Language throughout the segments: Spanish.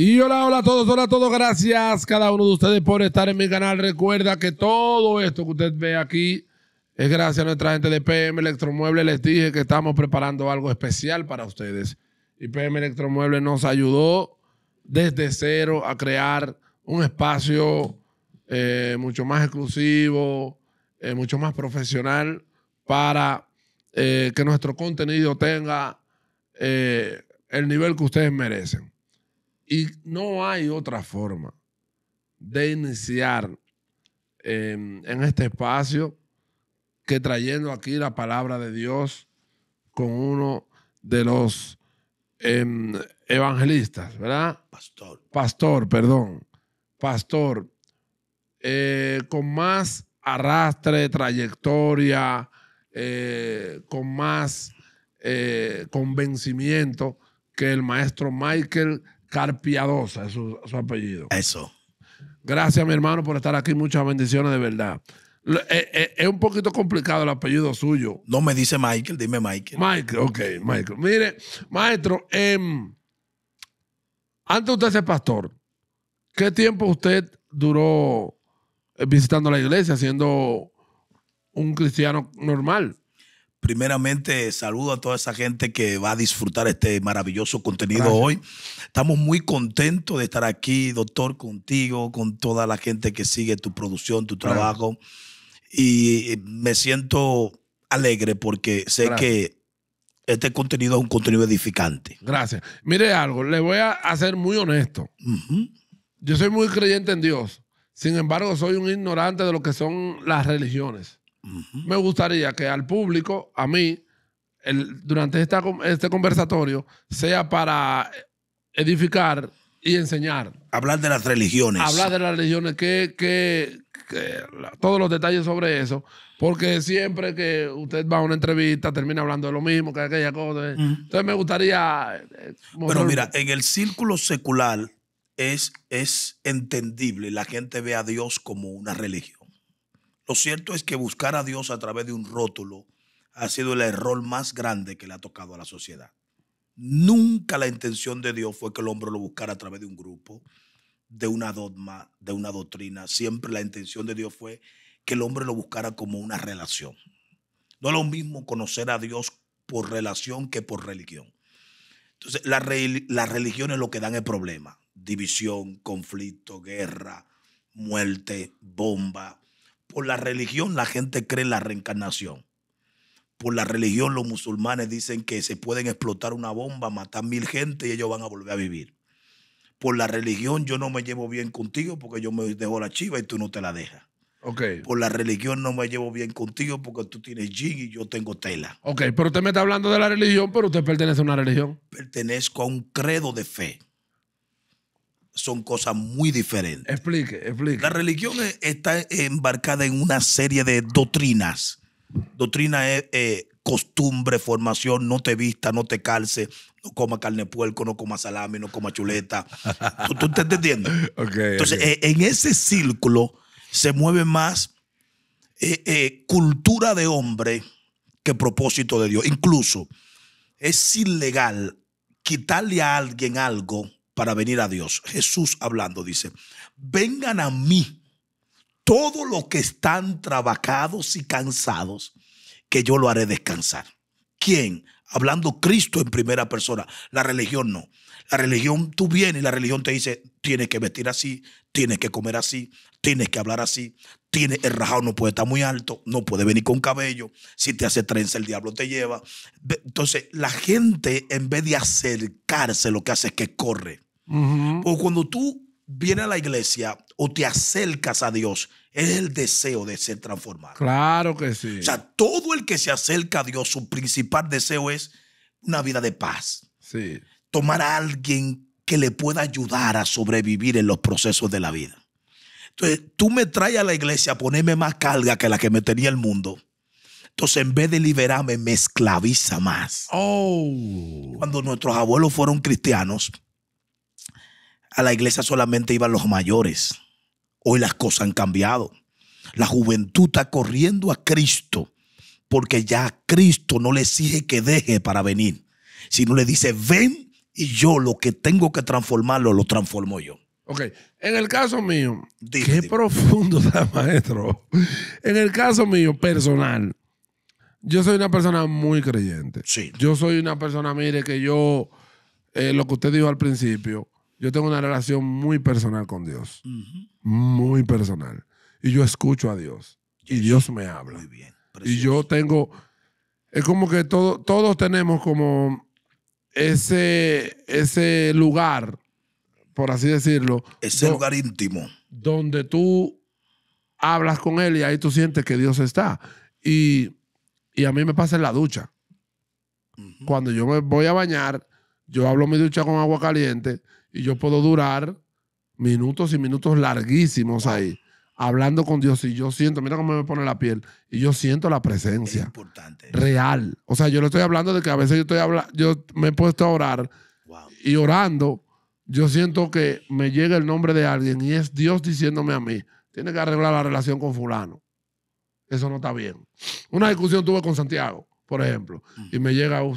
Y hola, hola a todos, hola a todos. Gracias cada uno de ustedes por estar en mi canal. Recuerda que todo esto que usted ve aquí es gracias a nuestra gente de PM Electromueble. Les dije que estamos preparando algo especial para ustedes. Y PM Electromueble nos ayudó desde cero a crear un espacio eh, mucho más exclusivo, eh, mucho más profesional para eh, que nuestro contenido tenga el nivel que ustedes merecen. Y no hay otra forma de iniciar em, en este espacio que trayendo aquí la palabra de Dios con uno de los em, evangelistas, ¿verdad? Pastor. Pastor, perdón. Pastor, eh, con más arrastre, trayectoria, eh, con más eh, convencimiento que el maestro Michael Carpiadosa es su, apellido. Eso. Gracias, mi hermano, por estar aquí. Muchas bendiciones, de verdad. Eh, eh, es, un poquito complicado el apellido suyo. No me dice Michael, dime Michael. Michael, ok, Michael. Mire, maestro, em, antes usted ser pastor, ¿qué tiempo usted duró eh, visitando la iglesia siendo un cristiano normal? Primeramente, saludo a toda esa gente que va a disfrutar este maravilloso contenido hoy. Estamos muy contentos de estar aquí, doctor, contigo, con toda la gente que sigue tu producción, tu trabajo. Y eh, me siento alegre porque sé que este contenido es un contenido edificante. Gracias. Mire algo, le voy a ser muy honesto. Yo soy muy creyente en Dios. Sin embargo, soy un ignorante de lo que son las religiones. Me gustaría que al público, a mí, durante esta, este conversatorio, sea para edificar y enseñar. Hablar de las religiones. Hablar de las religiones, que, todos los detalles sobre eso, porque siempre que usted va a una entrevista termina hablando de lo mismo, que aquella cosa. Entonces me gustaría... Pero eh, mira, en el círculo secular es, es entendible, la gente ve a Dios como una religión. Lo cierto es que buscar a Dios a través de un rótulo ha sido el error más grande que le ha tocado a la sociedad. Nunca la intención de Dios fue que el hombre lo buscara a través de un grupo, de una dogma, de una doctrina. Siempre la intención de Dios fue que el hombre lo buscara como una relación. No es lo mismo conocer a Dios por relación que por religión. Entonces, la, las religiones lo que dan el problema. División, conflicto, guerra, muerte, bomba, por la religión la gente cree en la reencarnación. Por la religión los musulmanes dicen que se pueden explotar una bomba, matar mil gente y ellos van a volver a vivir. Por la religión yo no me llevo bien contigo porque yo me dejo la chiva y tú no te la dejas. Okay. Por la religión no me llevo bien contigo porque tú tienes jean y yo tengo tela. Ok, pero usted me está hablando de la religión, pero usted pertenece a una religión. Pertenezco a un credo de fe son cosas muy diferentes. Explique, explique. La religión e, está embarcada en una serie de doctrinas. Doctrina es eh, costumbre, formación, no te vista, no te calce, no coma carne de puerco, no coma salami, no coma chuleta. ¿Tú, tú estás entendiendo? Entonces, eh, en ese círculo se mueve más eh, cultura de hombre que propósito de Dios. Incluso es ilegal quitarle a alguien algo para venir a Dios. Jesús hablando dice, vengan a mí todos los que están trabajados y cansados, que yo lo haré descansar. ¿Quién? Hablando Cristo en primera persona. La religión no. La religión, tú vienes y la religión te dice, tienes que vestir así, tienes que comer así, tienes que hablar así, el rajado no puede estar muy alto, no puede venir con cabello, si te hace trenza el diablo te lleva. Entonces la gente en vez de acercarse lo que hace es que corre. O cuando tú vienes a la iglesia o te acercas a Dios, es el deseo de ser transformado. Claro que sí. O sea, todo el que se acerca a Dios, su principal deseo es una vida de paz. Sí. Tomar a alguien que le pueda ayudar a sobrevivir en los procesos de la vida. Entonces, tú me traes a la iglesia a ponerme más carga que la que me tenía el mundo. Entonces, en vez de liberarme, me esclaviza más. Oh. Cuando nuestros abuelos fueron cristianos, a la iglesia solamente iban los mayores. Hoy las cosas han cambiado. La juventud está corriendo a Cristo porque ya Cristo no le exige que deje para venir, sino le dice, ven y yo lo que tengo que transformarlo, lo transformo yo. Ok, en el caso mío, qué profundo está, maestro. En el caso mío personal, yo soy una persona muy creyente. Sí. Yo soy una persona, mire, que yo, eh, lo que usted dijo al principio, yo tengo una relación muy personal con Dios. Muy personal. Y yo escucho a Dios. Y Dios me habla. bien. Y yo tengo. Es como que todo, todos tenemos como ese, ese lugar, por así decirlo. Ese lugar íntimo. Donde tú hablas con Él y ahí tú sientes que Dios está. Y, a mí me pasa en la ducha. Cuando yo me voy a bañar, yo hablo mi ducha con agua caliente y yo puedo durar minutos y minutos larguísimos ahí, hablando con Dios y yo siento, mira cómo me pone la piel, y yo siento la presencia. Real. O sea, yo le estoy hablando de que a veces yo, estoy habla yo me he puesto a orar y orando, yo siento que me llega el nombre de alguien y es Dios diciéndome a mí, tiene que arreglar la relación con fulano. Eso no está bien. Una discusión tuve con Santiago, por ejemplo, mm. y me llega... el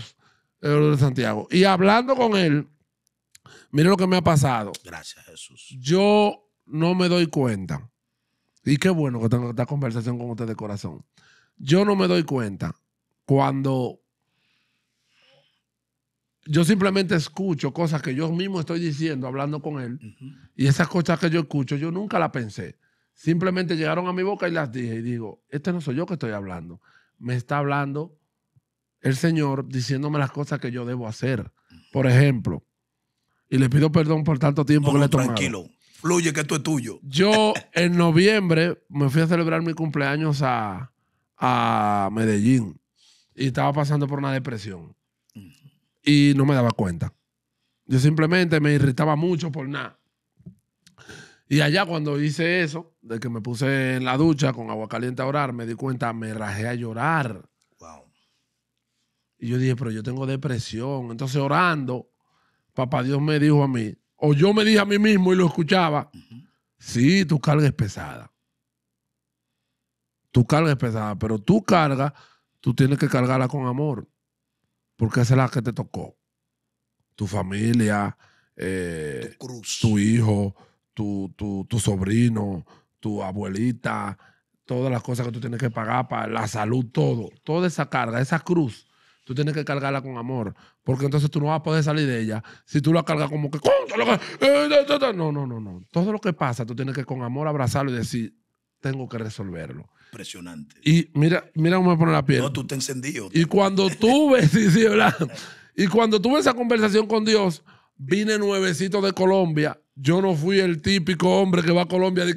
el de Santiago. Y hablando con él, Mire lo que me ha pasado. Gracias, Jesús. Yo no me doy cuenta. Y qué bueno que tengo esta conversación con usted de corazón. Yo no me doy cuenta cuando yo simplemente escucho cosas que yo mismo estoy diciendo, hablando con él, y esas cosas que yo escucho, yo nunca las pensé. Simplemente llegaron a mi boca y las dije y digo, este no soy yo que estoy hablando. Me está hablando el Señor diciéndome las cosas que yo debo hacer. Por ejemplo, y le pido perdón por tanto tiempo que le he Tranquilo, fluye que esto es tuyo. Yo en noviembre me fui a celebrar mi cumpleaños a, a Medellín y estaba pasando por una depresión y no me daba cuenta. Yo simplemente me irritaba mucho por nada. Y allá cuando hice eso, de que me puse en la ducha con agua caliente a orar, me di cuenta, me rajé a llorar. Wow. Y yo dije, pero yo tengo depresión. Entonces orando, papá Dios me dijo a mí, o yo me dije a mí mismo y lo escuchaba, sí, tu carga es pesada. Tu carga es pesada, pero tu carga, tú tienes que cargarla con amor, porque esa es la que te tocó. Tu familia, eh, tu, hijo, tu, tu sobrino, tu abuelita, todas las cosas que tú tienes que pagar para la salud, todo. Toda esa carga, esa cruz, tú tienes que cargarla con amor, porque entonces tú no vas a poder salir de ella si tú la cargas como que... Eh, no, no, no, no. Todo lo que pasa, tú tienes que con amor abrazarlo y decir, tengo que resolverlo. Impresionante. Y mira, mira cómo me pone la piel. No, tú te encendido. Y cuando tú ves, Y cuando tuve esa conversación con Dios, vine nuevecito de Colombia. Yo no fui el típico hombre que va a Colombia de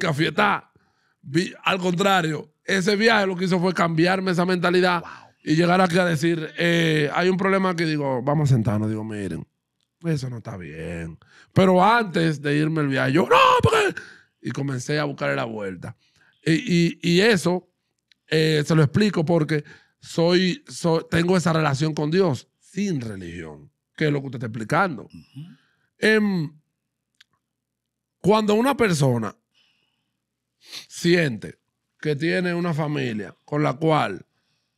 Vi, Al contrario, ese viaje lo que hizo fue cambiarme esa mentalidad. Wow y llegar aquí a decir, eh, hay un problema que digo, vamos a sentarnos, digo, miren, pues eso no está bien. Pero antes de irme el viaje, yo, no, porque... Y comencé a buscarle la vuelta. Y, eso eh, se lo explico porque soy, tengo esa relación con Dios sin religión, que es lo que usted está explicando. Em, cuando una persona siente que tiene una familia con la cual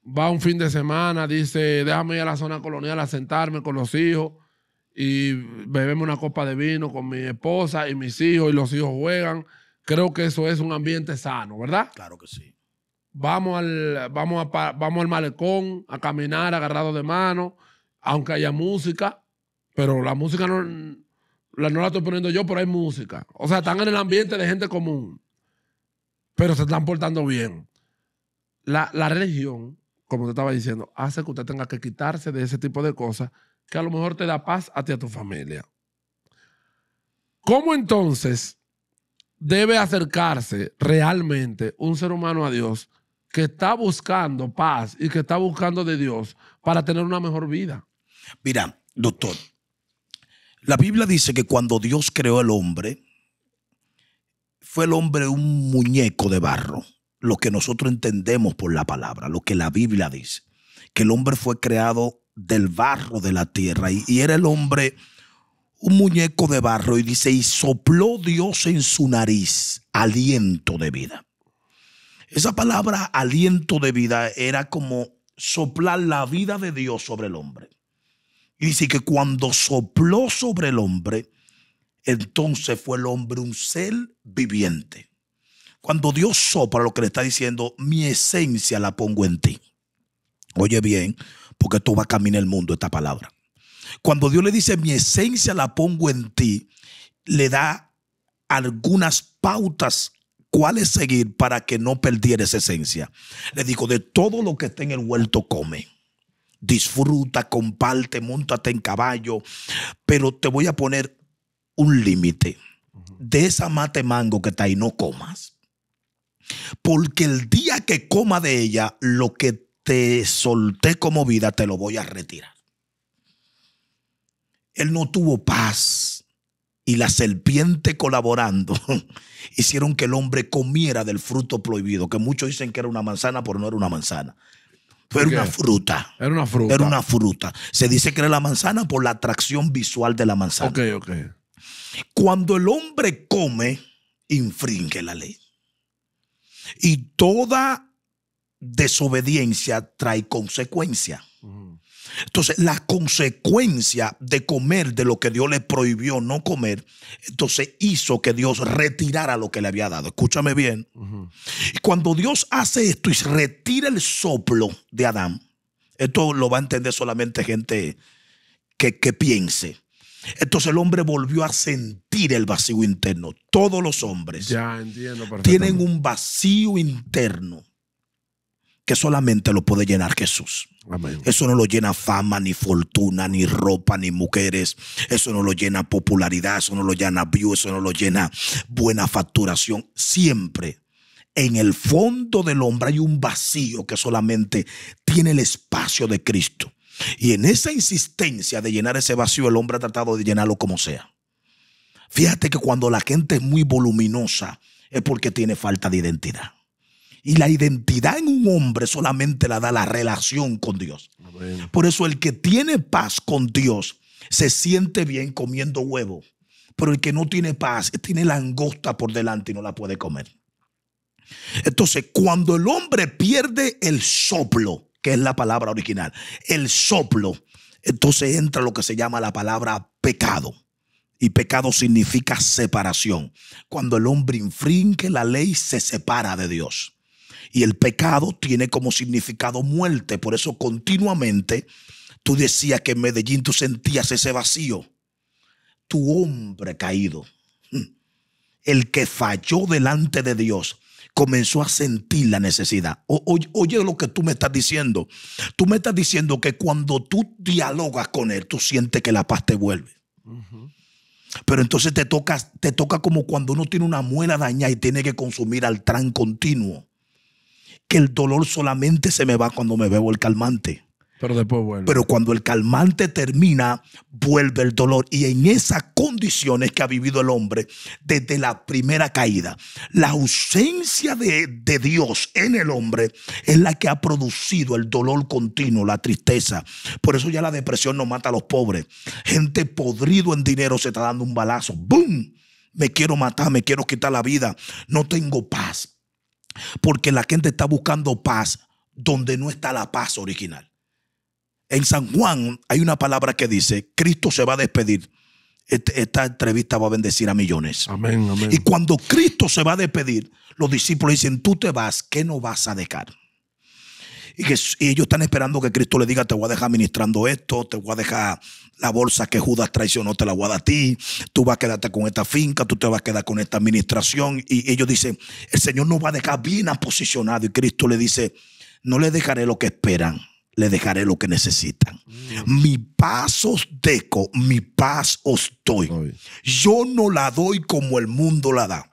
va un fin de semana, dice, déjame ir a la zona colonial a sentarme con los hijos y bebemos una copa de vino con mi esposa y mis hijos y los hijos juegan. Creo que eso es un ambiente sano, ¿verdad? Claro que sí. Vamos al, vamos a, vamos al malecón a caminar agarrado de mano, aunque haya música, pero la música no la, no la estoy poniendo yo, pero hay música. O sea, están en el ambiente de gente común, pero se están portando bien. La, la religión como te estaba diciendo, hace que usted tenga que quitarse de ese tipo de cosas que a lo mejor te da paz a ti a tu familia. ¿Cómo entonces debe acercarse realmente un ser humano a Dios que está buscando paz y que está buscando de Dios para tener una mejor vida? Mira, doctor, la Biblia dice que cuando Dios creó al hombre, fue el hombre un muñeco de barro lo que nosotros entendemos por la palabra, lo que la Biblia dice, que el hombre fue creado del barro de la tierra y, era el hombre un muñeco de barro y dice, y sopló Dios en su nariz aliento de vida. Esa palabra aliento de vida era como soplar la vida de Dios sobre el hombre. Y dice que cuando sopló sobre el hombre, entonces fue el hombre un ser viviente. Cuando Dios sopra lo que le está diciendo, mi esencia la pongo en ti. Oye bien, porque tú vas a caminar el mundo esta palabra. Cuando Dios le dice, mi esencia la pongo en ti, le da algunas pautas cuáles seguir para que no perdieras esencia. Le dijo, de todo lo que está en el huerto come. Disfruta, comparte, montate en caballo, pero te voy a poner un límite. De esa mate mango que está ahí no comas porque el día que coma de ella, lo que te solté como vida, te lo voy a retirar. Él no tuvo paz y la serpiente colaborando hicieron que el hombre comiera del fruto prohibido, que muchos dicen que era una manzana, pero no era una manzana. fue una fruta. Era una fruta. Era una fruta. Se dice que era la manzana por la atracción visual de la manzana. Ok, ok. Cuando el hombre come, infringe la ley. Y toda desobediencia trae consecuencia. Entonces, la consecuencia de comer de lo que Dios le prohibió no comer, entonces hizo que Dios retirara lo que le había dado. Escúchame bien. Y cuando Dios hace esto y retira el soplo de Adán, esto lo va a entender solamente gente que, que piense. Entonces el hombre volvió a sentir el vacío interno. Todos los hombres tienen un vacío interno que solamente lo puede llenar Jesús. Eso no lo llena fama, ni fortuna, ni ropa, ni mujeres. Eso no lo llena popularidad, eso no lo llena view, eso no lo llena buena facturación. Siempre en el fondo del hombre hay un vacío que solamente tiene el espacio de Cristo. Y en esa insistencia de llenar ese vacío, el hombre ha tratado de llenarlo como sea. Fíjate que cuando la gente es muy voluminosa es porque tiene falta de identidad. Y la identidad en un hombre solamente la da la relación con Dios. Por eso el que tiene paz con Dios se siente bien comiendo huevo. Pero el que no tiene paz tiene la angosta por delante y no la puede comer. Entonces, cuando el hombre pierde el soplo, que es la palabra original. El soplo. Entonces entra lo que se llama la palabra pecado. Y pecado significa separación. Cuando el hombre infringe la ley, se separa de Dios. Y el pecado tiene como significado muerte. Por eso continuamente tú decías que en Medellín tú sentías ese vacío. Tu hombre caído. El que falló delante de Dios comenzó a sentir la necesidad. oye, lo que tú me estás diciendo. Tú me estás diciendo que cuando tú dialogas con él, tú sientes que la paz te vuelve. Pero entonces te toca, te toca como cuando uno tiene una muela dañada y tiene que consumir al tran continuo. Que el dolor solamente se me va cuando me bebo el calmante. Pero después vuelve. Pero cuando el calmante termina, vuelve el dolor. Y en esas condiciones que ha vivido el hombre desde la primera caída, la ausencia de, de Dios en el hombre es la que ha producido el dolor continuo, la tristeza. Por eso ya la depresión no mata a los pobres. Gente podrido en dinero se está dando un balazo. ¡Bum! Me quiero matar, me quiero quitar la vida. No tengo paz. Porque la gente está buscando paz donde no está la paz original. En San Juan hay una palabra que dice, Cristo se va a despedir. Este, esta entrevista va a bendecir a millones. Y cuando Cristo se va a despedir, los discípulos dicen, tú te vas, ¿qué no vas a dejar? Y, ellos están esperando que Cristo le diga, te voy a dejar administrando esto, te voy a dejar la bolsa que Judas traicionó, te la voy a dar a ti, tú vas a quedarte con esta finca, tú te vas a quedar con esta administración. Y ellos dicen, el Señor nos va a dejar bien posicionado. Y Cristo le dice, no le dejaré lo que esperan le dejaré lo que necesitan. Mi paz os deco, mi paz os doy. Yo no la doy como el mundo la da.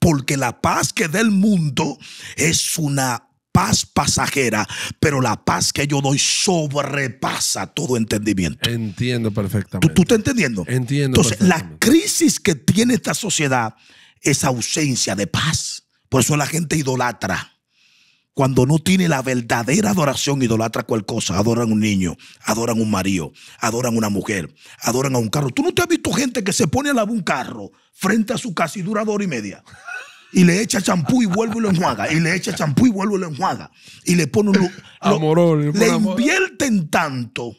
Porque la paz que del mundo es una paz pasajera, pero la paz que yo doy sobrepasa todo entendimiento. Entiendo perfectamente. ¿Tú, tú estás entendiendo? Entiendo. Entonces, la crisis que tiene esta sociedad es ausencia de paz. Por eso la gente idolatra cuando no tiene la verdadera adoración, idolatra cual cosa. Adoran un niño, adoran un marido, adoran una mujer, adoran a un carro. ¿Tú no te has visto gente que se pone a lavar un carro frente a su casa y dura dos y media? y le echa champú y vuelve y lo enjuaga. Y le echa champú y vuelve y lo enjuaga. Y le pone un. le invierten tanto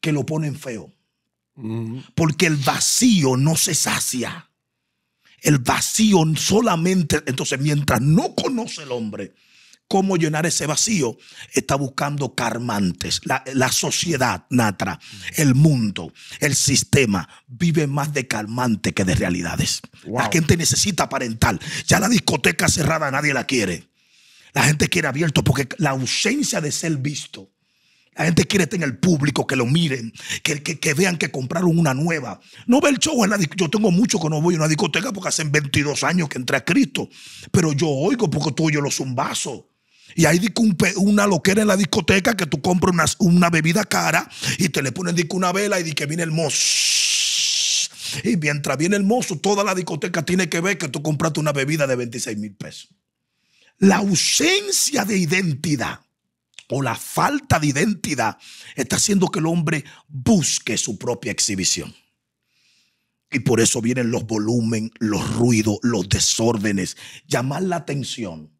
que lo ponen feo. Mm. Porque el vacío no se sacia. El vacío solamente. Entonces, mientras no conoce el hombre cómo llenar ese vacío, está buscando calmantes. La, sociedad, Natra, el mundo, el sistema, vive más de calmantes que de realidades. La gente necesita aparentar. Ya la discoteca cerrada nadie la quiere. La gente quiere abierto porque la ausencia de ser visto. La gente quiere tener el público, que lo miren, que, vean que compraron una nueva. No ve el show en la Yo tengo mucho que no voy a una discoteca porque hacen 22 años que entré a Cristo. Pero yo oigo porque tú oyes los zumbazos. Y hay una loquera en la discoteca que tú compras una, bebida cara y te le ponen una vela y que viene el mozo. Y mientras viene el mozo, toda la discoteca tiene que ver que tú compraste una bebida de 26 mil pesos. La ausencia de identidad o la falta de identidad está haciendo que el hombre busque su propia exhibición. Y por eso vienen los volumen, los ruidos, los desórdenes, llamar la atención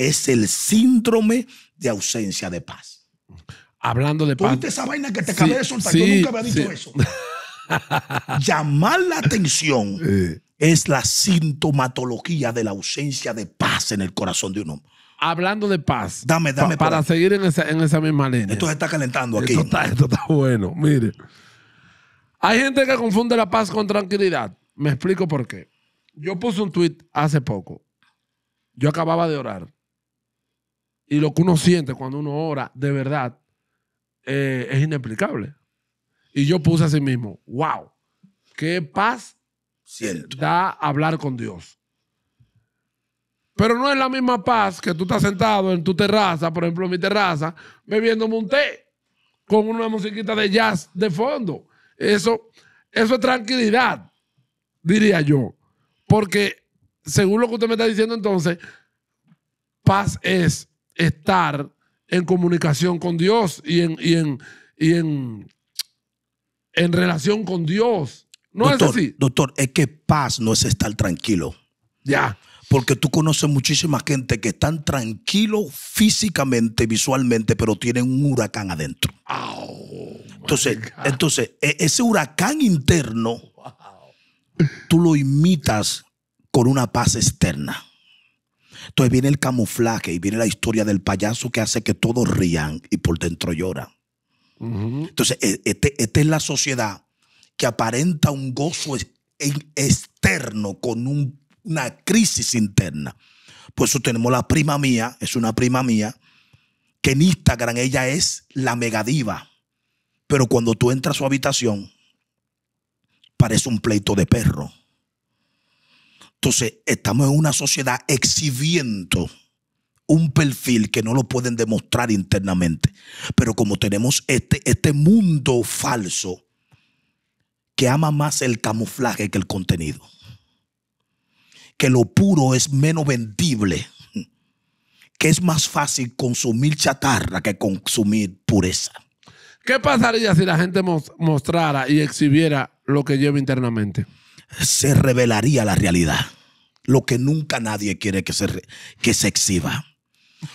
es el síndrome de ausencia de paz. Hablando de paz. esa vaina que te acabé de soltar. Yo nunca había dicho eso. Llamar la atención es la sintomatología de la ausencia de paz en el corazón de un hombre. Hablando de paz. Dame, dame. para seguir en esa, misma línea. Esto se está calentando aquí. Esto está, bueno. Mire. Hay gente que confunde la paz con tranquilidad. Me explico por qué. Yo puse un tweet hace poco. Yo acababa de orar y lo que uno siente cuando uno ora, de verdad, eh, es inexplicable. Y yo puse a sí mismo, wow, qué paz da hablar con Dios. Pero no es la misma paz que tú estás sentado en tu terraza, por ejemplo, en mi terraza, bebiéndome un té con una musiquita de jazz de fondo. Eso, eso es tranquilidad, diría yo. Porque según lo que usted me está diciendo entonces, paz es estar en comunicación con Dios y en, en, relación con Dios. No es así. Doctor, es que paz no es estar tranquilo. Ya. Porque tú conoces muchísima gente que están tranquilos físicamente, visualmente, pero tienen un huracán adentro. entonces, entonces, e, ese huracán interno, tú lo imitas con una paz externa. Entonces viene el camuflaje y viene la historia del payaso que hace que todos rían y por dentro lloran. Entonces, e, este, esta es la sociedad que aparenta un gozo externo con una crisis interna. Por eso tenemos la prima mía, es una prima mía, que en Instagram ella es la megadiva. Pero cuando tú entras a su habitación, parece un pleito de perro. Entonces, estamos en una sociedad exhibiendo un perfil que no lo pueden demostrar internamente. Pero como tenemos este, este mundo falso que ama más el camuflaje que el contenido, que lo puro es menos vendible, que es más fácil consumir chatarra que consumir pureza. ¿Qué pasaría si la gente mostrara y exhibiera lo que lleva internamente? se revelaría la realidad. Lo que nunca nadie quiere que se, que se exhiba.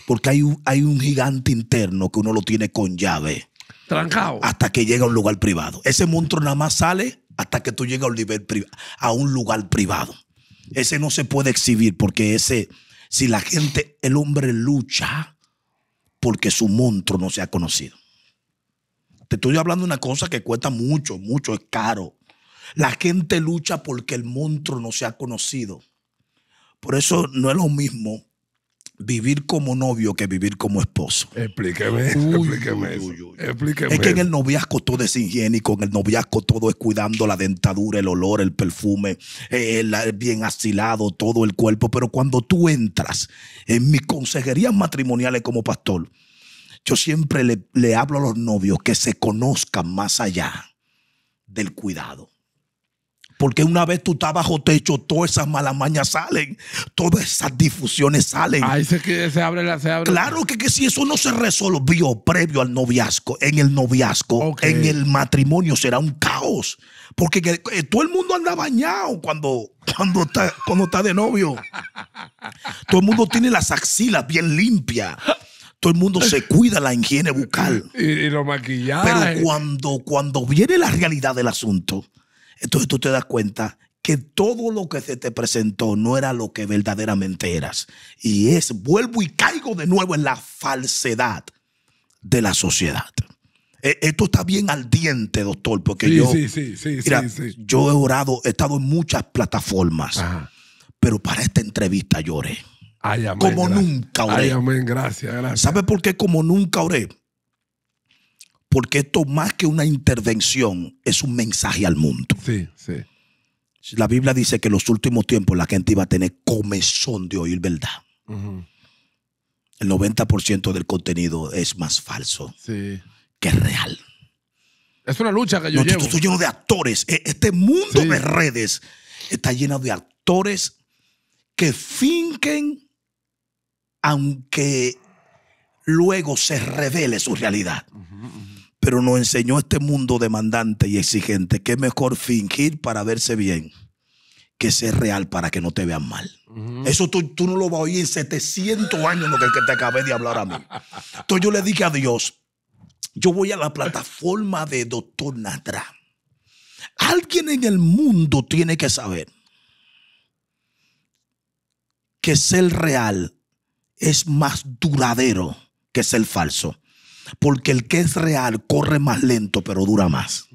Porque hay un, hay un gigante interno que uno lo tiene con llave. Trancado. Hasta que llega a un lugar privado. Ese monstruo nada más sale hasta que tú llegas a un, a un lugar privado. Ese no se puede exhibir porque ese, si la gente, el hombre lucha porque su monstruo no se ha conocido. Te estoy hablando de una cosa que cuesta mucho, mucho, es caro. La gente lucha porque el monstruo no se ha conocido. Por eso no es lo mismo vivir como novio que vivir como esposo. Explíqueme, explíqueme, explíqueme Es que en el noviazgo todo es higiénico, en el noviazgo todo es cuidando la dentadura, el olor, el perfume, el, eh, bien asilado, todo el cuerpo. Pero cuando tú entras en mis consejerías matrimoniales como pastor, yo siempre le hablo a los novios que se conozcan más allá del cuidado. Porque una vez tú estás bajo techo, todas esas malamañas salen, todas esas difusiones salen. Ahí se, abre la, se Claro que, si eso no se resolvió previo al noviazgo, en el noviazgo, en el matrimonio será un caos. Porque eh, todo el mundo anda bañado cuando, cuando, está, cuando está de novio. todo el mundo tiene las axilas bien limpias todo el mundo se cuida la higiene bucal. Y, lo los Pero cuando, cuando viene la realidad del asunto, entonces tú te das cuenta que todo lo que se te presentó no era lo que verdaderamente eras. Y es, vuelvo y caigo de nuevo en la falsedad de la sociedad. E, esto está bien al diente, doctor, porque yo, yo he orado, he estado en muchas plataformas, pero para esta entrevista lloré. como nunca oré. amén, gracias, gracias. ¿Sabe por qué como nunca oré? porque esto más que una intervención es un mensaje al mundo. Sí, sí. La Biblia dice que en los últimos tiempos la gente iba a tener comezón de oír verdad. El 90% del contenido es más falso que real. Es una lucha que yo llevo. Estoy lleno de actores. E, este mundo de redes está lleno de actores que finquen aunque luego se revele su realidad pero nos enseñó este mundo demandante y exigente que es mejor fingir para verse bien que ser real para que no te vean mal. Eso tú, no lo vas a oír en 700 años lo que, te acabé de hablar a mí. Entonces yo le dije a Dios, yo voy a la plataforma de Doctor Natra. Alguien en el mundo tiene que saber que ser real es más duradero que ser falso. Porque el que es real corre más lento, pero dura más.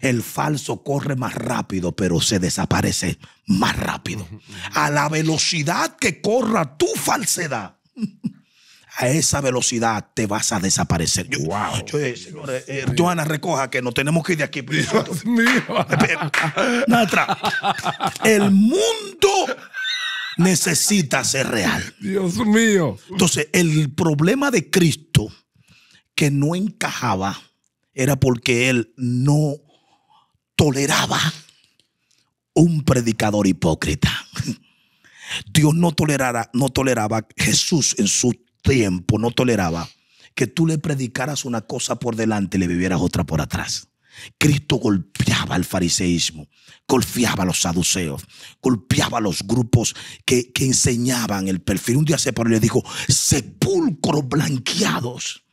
El falso corre más rápido, pero se desaparece más rápido. A la velocidad que corra tu falsedad. a esa velocidad te vas a desaparecer. Yo, wow. Yo, eh, eh, Joana, recoja que no tenemos que ir de aquí. Dios mío. el mundo necesita ser real. Dios mío. Entonces, el problema de Cristo que no encajaba era porque él no toleraba un predicador hipócrita. Dios no tolerara, no toleraba, Jesús en su tiempo no toleraba que tú le predicaras una cosa por delante y le vivieras otra por atrás. Cristo golpeaba al fariseísmo, golpeaba los saduceos, golpeaba los grupos que, que enseñaban el perfil. Un día se paró y le dijo, sepulcros blanqueados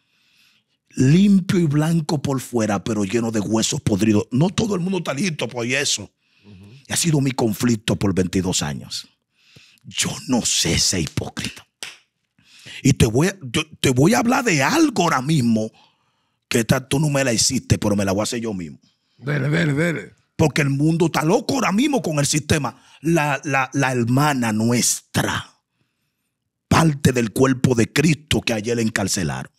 limpio y blanco por fuera, pero lleno de huesos podridos. No todo el mundo está listo por eso. Ha sido mi conflicto por 22 años. Yo no sé ser hipócrita. Y te voy, a, te voy a hablar de algo ahora mismo que tú no me la hiciste, pero me la voy a hacer yo mismo. Dele, dele, dele. Porque el mundo está loco ahora mismo con el sistema. La, la hermana nuestra, parte del cuerpo de Cristo que ayer le encarcelaron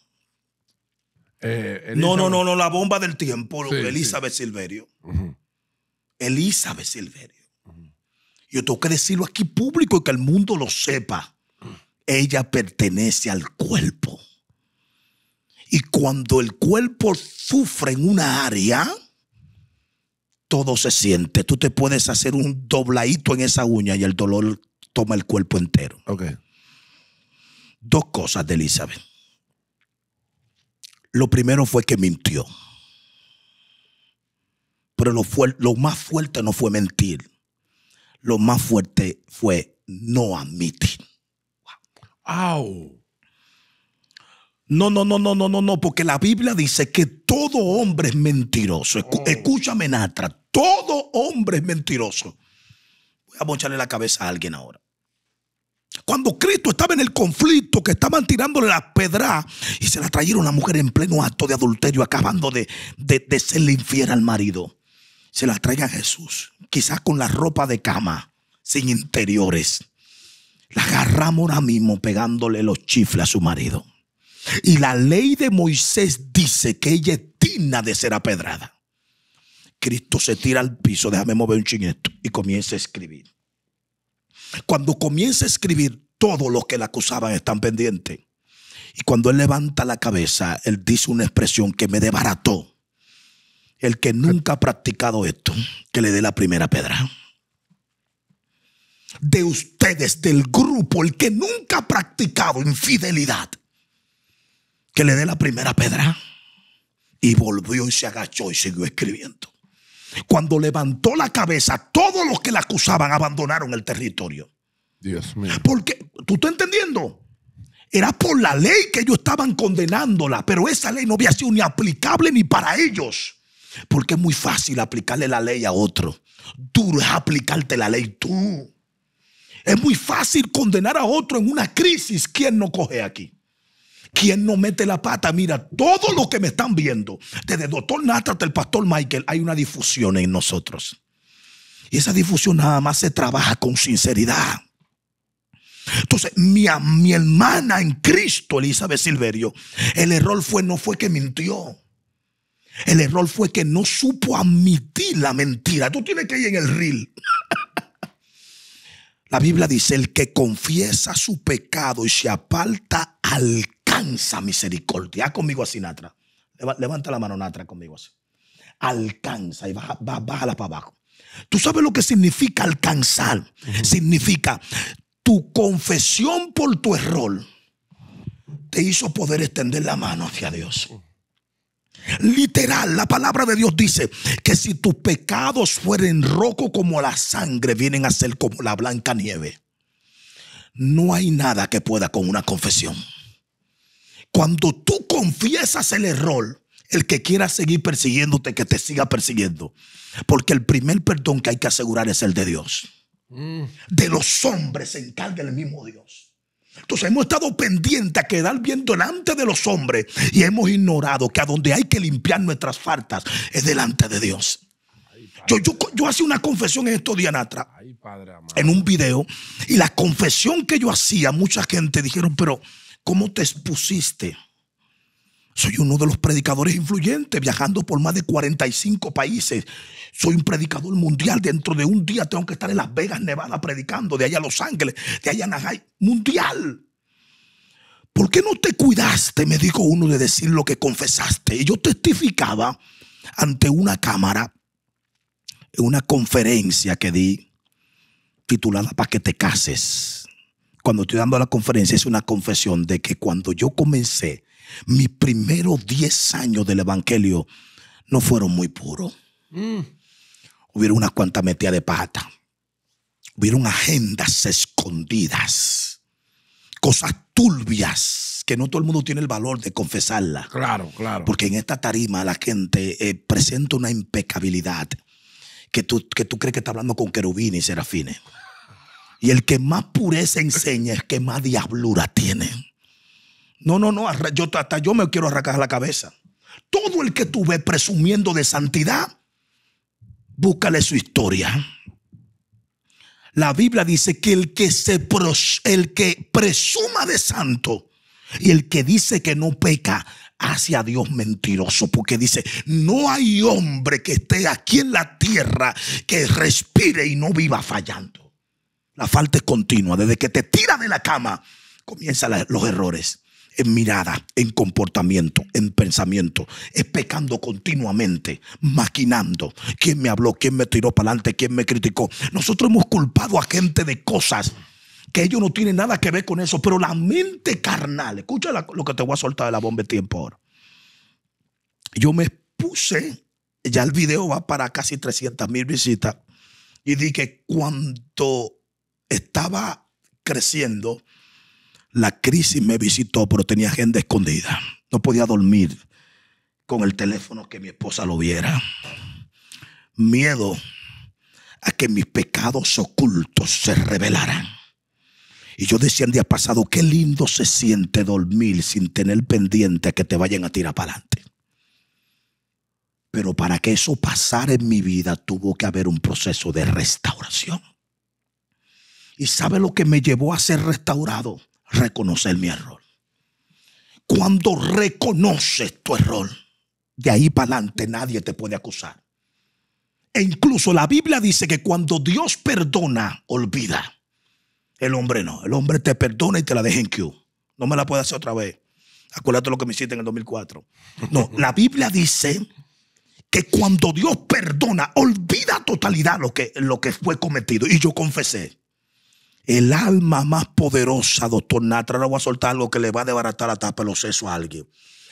eh, no, no, no, no, la bomba del tiempo, Elizabeth Silverio. Elizabeth Silverio. Yo tengo que decirlo aquí público y que el mundo lo sepa. Ella pertenece al cuerpo. Y cuando el cuerpo sufre en una área, todo se siente. Tú te puedes hacer un dobladito en esa uña y el dolor toma el cuerpo entero. Dos cosas de Elizabeth lo primero fue que mintió. Pero lo, fue, lo más fuerte no fue mentir. Lo más fuerte fue no admitir. Wow. No, no, no, no, no, no, no, porque la Biblia dice que todo hombre es mentiroso. Oh. Escúchame, Natra, todo hombre es mentiroso. Voy a mocharle la cabeza a alguien ahora. Cuando Cristo estaba en el conflicto, que estaban tirándole la pedra y se la trajeron a la mujer en pleno acto de adulterio, acabando de, de, de serle infiera al marido. Se la trae a Jesús, quizás con la ropa de cama, sin interiores. La agarramos ahora mismo pegándole los chifles a su marido. Y la ley de Moisés dice que ella es digna de ser apedrada. Cristo se tira al piso, déjame mover un chingueto y comienza a escribir. Cuando comienza a escribir, todos los que le acusaban están pendientes. Y cuando él levanta la cabeza, él dice una expresión que me debarató. El que nunca ha practicado esto, que le dé la primera pedra. De ustedes, del grupo, el que nunca ha practicado infidelidad, que le dé la primera pedra. Y volvió y se agachó y siguió escribiendo. Cuando levantó la cabeza, todos los que la acusaban abandonaron el territorio. Dios mío. Porque, ¿tú estás entendiendo? Era por la ley que ellos estaban condenándola, pero esa ley no había sido ni aplicable ni para ellos. Porque es muy fácil aplicarle la ley a otro. Duro es aplicarte la ley tú. Es muy fácil condenar a otro en una crisis. ¿Quién no coge aquí? ¿Quién no mete la pata? Mira, todo lo que me están viendo, desde el doctor Nata hasta el pastor Michael, hay una difusión en nosotros. Y esa difusión nada más se trabaja con sinceridad. Entonces, mi, mi hermana en Cristo, Elizabeth Silverio, el error fue no fue que mintió. El error fue que no supo admitir la mentira. Tú tienes que ir en el reel. la Biblia dice, el que confiesa su pecado y se aparta al alcanza misericordia. Ah, conmigo así, Natra. Levanta la mano, Natra, conmigo así. Alcanza y baja, baja, bájala para abajo. Tú sabes lo que significa alcanzar. Significa tu confesión por tu error te hizo poder extender la mano hacia Dios. Literal, la palabra de Dios dice que si tus pecados fueren rojos como la sangre, vienen a ser como la blanca nieve. No hay nada que pueda con una confesión. Cuando tú confiesas el error, el que quiera seguir persiguiéndote, que te siga persiguiendo. Porque el primer perdón que hay que asegurar es el de Dios. Mm. De los hombres se encarga el mismo Dios. Entonces hemos estado pendientes a quedar bien delante de los hombres y hemos ignorado que a donde hay que limpiar nuestras faltas es delante de Dios. yo, yo, hacía una confesión en estos días atrás, en un video, y la confesión que yo hacía, mucha gente dijeron, pero ¿Cómo te expusiste? Soy uno de los predicadores influyentes, viajando por más de 45 países. Soy un predicador mundial. Dentro de un día tengo que estar en Las Vegas, Nevada, predicando, de allá a Los Ángeles, de allá a Nagai, mundial. ¿Por qué no te cuidaste? Me dijo uno de decir lo que confesaste. Y yo testificaba ante una cámara en una conferencia que di titulada Para que te cases cuando estoy dando la conferencia, es una confesión de que cuando yo comencé, mis primeros 10 años del Evangelio no fueron muy puros. Mm. Hubieron unas cuantas metidas de pata. Hubieron agendas escondidas. Cosas turbias que no todo el mundo tiene el valor de confesarla. Claro, claro. Porque en esta tarima la gente eh, presenta una impecabilidad que tú, que tú crees que está hablando con querubines y serafines. Y el que más pureza enseña es que más diablura tiene. No, no, no, yo, hasta yo me quiero arrancar la cabeza. Todo el que tú ves presumiendo de santidad, búscale su historia. La Biblia dice que el que, se el que presuma de santo y el que dice que no peca, hacia Dios mentiroso, porque dice, no hay hombre que esté aquí en la tierra que respire y no viva fallando. La falta es continua. Desde que te tira de la cama, comienzan los errores. En mirada, en comportamiento, en pensamiento. Es pecando continuamente, maquinando. ¿Quién me habló? ¿Quién me tiró para adelante? ¿Quién me criticó? Nosotros hemos culpado a gente de cosas que ellos no tienen nada que ver con eso. Pero la mente carnal, escucha lo que te voy a soltar de la bomba de tiempo ahora. Yo me puse, ya el video va para casi 300 mil visitas, y dije, ¿cuánto estaba creciendo, la crisis me visitó, pero tenía gente escondida. No podía dormir con el teléfono que mi esposa lo viera. Miedo a que mis pecados ocultos se revelaran. Y yo decía el día pasado, qué lindo se siente dormir sin tener pendiente a que te vayan a tirar para adelante. Pero para que eso pasara en mi vida tuvo que haber un proceso de restauración. ¿Y sabe lo que me llevó a ser restaurado? Reconocer mi error. Cuando reconoces tu error, de ahí para adelante nadie te puede acusar. E incluso la Biblia dice que cuando Dios perdona, olvida. El hombre no. El hombre te perdona y te la deja en Q. No me la puede hacer otra vez. Acuérdate lo que me hiciste en el 2004. No, la Biblia dice que cuando Dios perdona, olvida totalidad lo que, lo que fue cometido. Y yo confesé. El alma más poderosa, doctor Natra, no voy a soltar lo que le va a desbaratar la tapa de los sesos a alguien.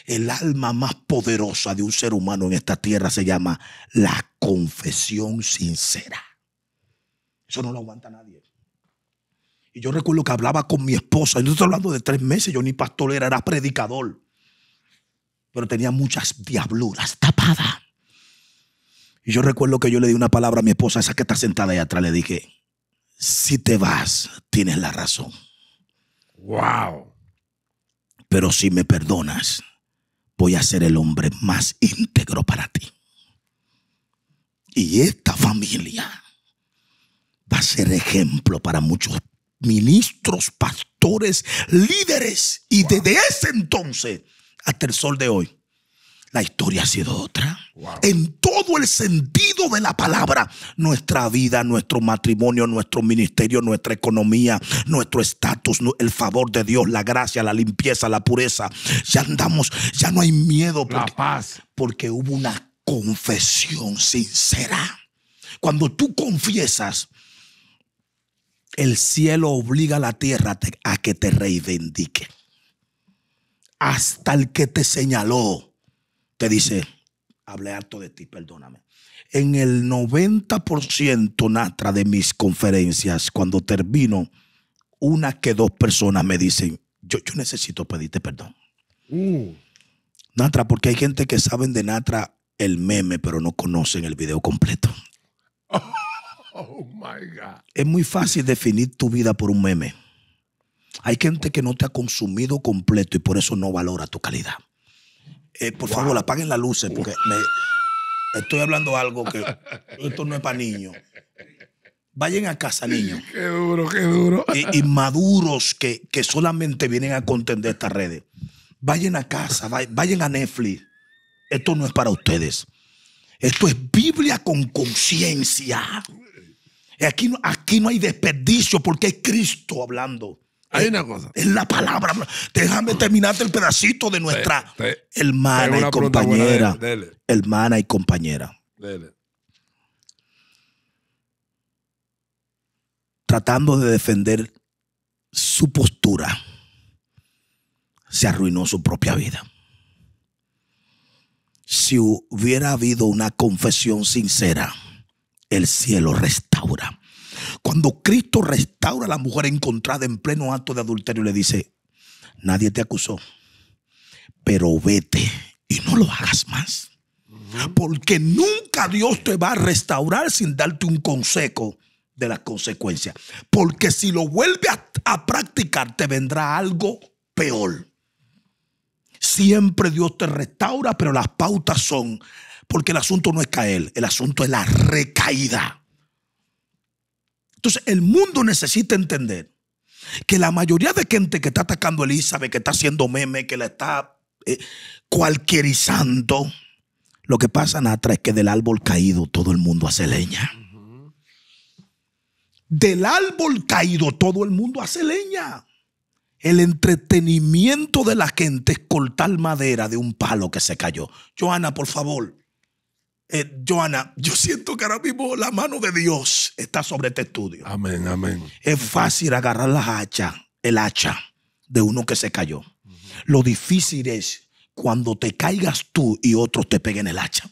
El alma más poderosa de un ser humano en esta tierra se llama la confesión sincera. Eso no lo aguanta nadie. Y yo recuerdo que hablaba con mi esposa, yo no estoy hablando de tres meses, yo ni pastor era, era predicador. Pero tenía muchas diabluras tapadas. Y yo recuerdo que yo le di una palabra a mi esposa, esa que está sentada ahí atrás, le dije, si te vas, tienes la razón. Wow. Pero si me perdonas, voy a ser el hombre más íntegro para ti. Y esta familia va a ser ejemplo para muchos ministros, pastores, líderes. Y desde ese entonces hasta el sol de hoy, la historia ha sido otra. En todo el sentido de la palabra, nuestra vida, nuestro matrimonio, nuestro ministerio, nuestra economía, nuestro estatus, el favor de Dios, la gracia, la limpieza, la pureza. Ya andamos, ya no hay miedo. la paz. Porque hubo una confesión sincera. Cuando tú confiesas, el cielo obliga a la tierra a que te reivindique. Hasta el que te señaló, te dice, hablé harto de ti, perdóname. En el 90% natra de mis conferencias, cuando termino, una que dos personas me dicen, yo, yo necesito pedirte perdón. Uh. Natra, porque hay gente que saben de Natra el meme, pero no conocen el video completo. oh my God. Es muy fácil definir tu vida por un meme. Hay gente que no te ha consumido completo y por eso no valora tu calidad. Eh, por favor, apaguen las luces eh, porque estoy hablando algo que esto no es para niños. Vayan a casa, niños. Qué duro, qué duro. Y, maduros que, solamente vienen a contender estas redes. Vayan a casa, vayan a Netflix. Esto no es para ustedes. Esto es Biblia con conciencia. Aquí aquí no hay desperdicio porque es Cristo hablando. Hay eh, una cosa. Es la palabra. Déjame terminar el pedacito de nuestra hermana y compañera. Hermana y compañera. Tratando de defender su postura, se arruinó su propia vida. Si hubiera habido una confesión sincera, el cielo restaura. Cuando Cristo restaura a la mujer encontrada en pleno acto de adulterio, le dice, nadie te acusó, pero vete y no lo hagas más. Porque nunca Dios te va a restaurar sin darte un consejo de las consecuencias. Porque si lo vuelves a, a practicar, te vendrá algo peor. Siempre Dios te restaura, pero las pautas son, porque el asunto no es caer, el asunto es la recaída. Entonces el mundo necesita entender que la mayoría de gente que está atacando a Elizabeth, que está haciendo meme, que la está eh, cualquierizando, lo que pasa, Natra, es que del árbol caído todo el mundo hace leña. Del árbol caído todo el mundo hace leña. El entretenimiento de la gente es cortar madera de un palo que se cayó. Joana, por favor, eh, Joana, yo siento que ahora mismo la mano de Dios está sobre este estudio. Amén, amén. Es fácil agarrar la hacha, el hacha de uno que se cayó. Lo difícil es cuando te caigas tú y otros te peguen el hacha.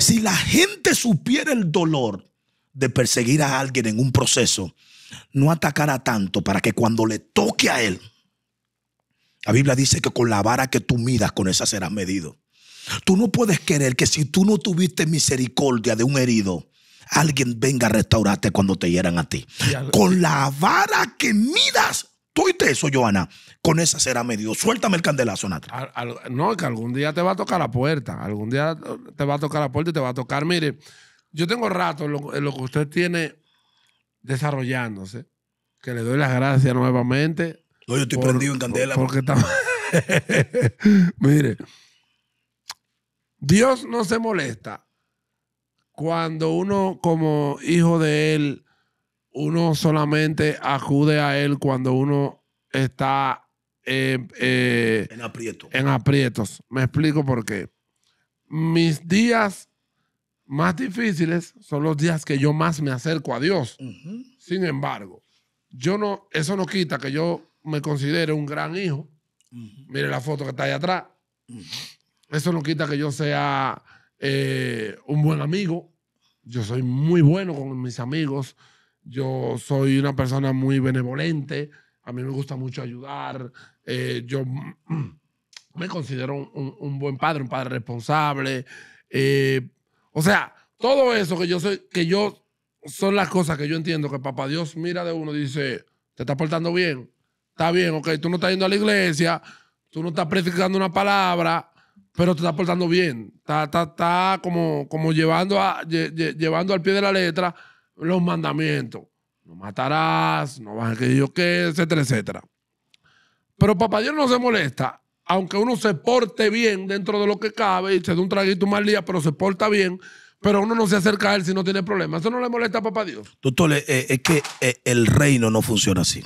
Si la gente supiera el dolor de perseguir a alguien en un proceso, no atacara tanto para que cuando le toque a él, la Biblia dice que con la vara que tú midas, con esa serás medido. Tú no puedes querer que si tú no tuviste misericordia de un herido, alguien venga a restaurarte cuando te hieran a ti. Con la vara que midas. Tú te eso, Joana. Con esa será medio. Suéltame el candelazo, Natra. Al, no, que algún día te va a tocar la puerta. Algún día te va a tocar la puerta y te va a tocar. Mire, yo tengo rato en lo, que usted tiene desarrollándose. Que le doy las gracias nuevamente. No, yo estoy prendido en candela. porque está... Mire, Dios no se molesta cuando uno como hijo de Él, uno solamente acude a Él cuando uno está eh, eh, en, en aprietos. Me explico por qué. Mis días más difíciles son los días que yo más me acerco a Dios. Sin embargo, yo no, eso no quita que yo me considere un gran hijo. Mire la foto que está ahí atrás. Eso no quita que yo sea eh, un buen amigo. Yo soy muy bueno con mis amigos. Yo soy una persona muy benevolente. A mí me gusta mucho ayudar. Eh, yo me considero un, buen padre, un padre responsable. Eh, o sea, todo eso que yo soy, que yo son las cosas que yo entiendo que papá Dios mira de uno y dice, te estás portando bien, está bien, ok, tú no estás yendo a la iglesia, tú no estás predicando una palabra, pero te está portando bien. Está, está, como, como llevando, a, llevando al pie de la letra los mandamientos. No matarás, no vas a que yo qué, etcétera, etcétera. Pero papá Dios no se molesta, aunque uno se porte bien dentro de lo que cabe y se dé un traguito más mal día, pero se porta bien, pero uno no se acerca a él si no tiene problemas. Eso no le molesta a papá Dios. Doctor, eh, eh, es que eh, el reino no funciona así.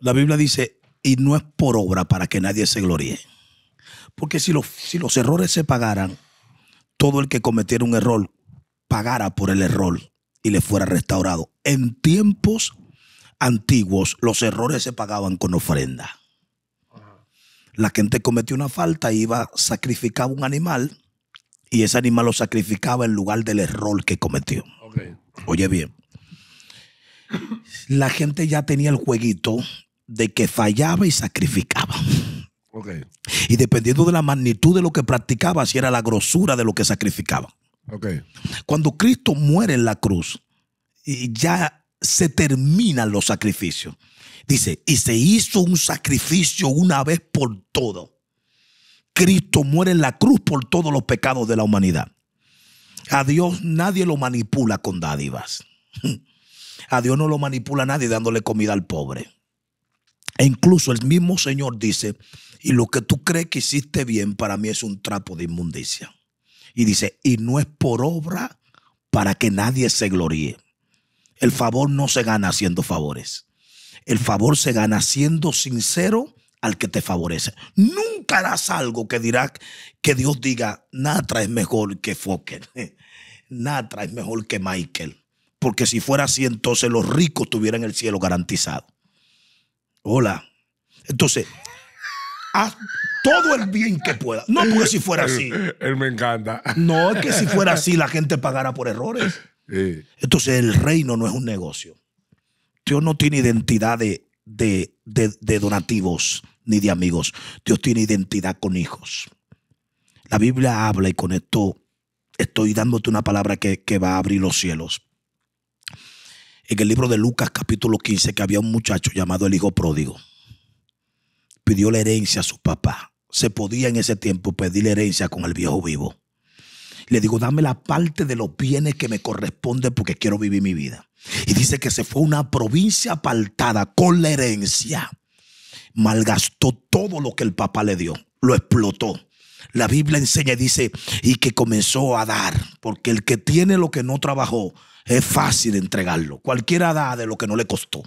La Biblia dice, y no es por obra para que nadie se gloríe. Porque si los, si los errores se pagaran, todo el que cometiera un error pagara por el error y le fuera restaurado. En tiempos antiguos los errores se pagaban con ofrenda. La gente cometió una falta, iba, sacrificaba un animal y ese animal lo sacrificaba en lugar del error que cometió. Oye bien, la gente ya tenía el jueguito de que fallaba y sacrificaba. Y dependiendo de la magnitud de lo que practicaba, si era la grosura de lo que sacrificaba. Cuando Cristo muere en la cruz, y ya se terminan los sacrificios. Dice, y se hizo un sacrificio una vez por todo. Cristo muere en la cruz por todos los pecados de la humanidad. A Dios nadie lo manipula con dádivas. A Dios no lo manipula nadie dándole comida al pobre. E incluso el mismo Señor dice y lo que tú crees que hiciste bien para mí es un trapo de inmundicia. Y dice, y no es por obra para que nadie se gloríe. El favor no se gana haciendo favores. El favor se gana siendo sincero al que te favorece. Nunca harás algo que dirá que Dios diga, Natra es mejor que Fokker. Natra es mejor que Michael. Porque si fuera así, entonces los ricos tuvieran el cielo garantizado. Hola. Entonces, todo el bien que pueda. No porque si fuera así. Él, me encanta. No, es que si fuera así la gente pagara por errores. Entonces el reino no es un negocio. Dios no tiene identidad de, donativos ni de amigos. Dios tiene identidad con hijos. La Biblia habla y con esto estoy dándote una palabra que, va a abrir los cielos. En el libro de Lucas capítulo 15 que había un muchacho llamado el hijo pródigo pidió la herencia a su papá. Se podía en ese tiempo pedir la herencia con el viejo vivo. Le digo, dame la parte de los bienes que me corresponde porque quiero vivir mi vida. Y dice que se fue a una provincia apartada con la herencia. Malgastó todo lo que el papá le dio. Lo explotó. La Biblia enseña y dice, y que comenzó a dar. Porque el que tiene lo que no trabajó, es fácil entregarlo. Cualquiera da de lo que no le costó.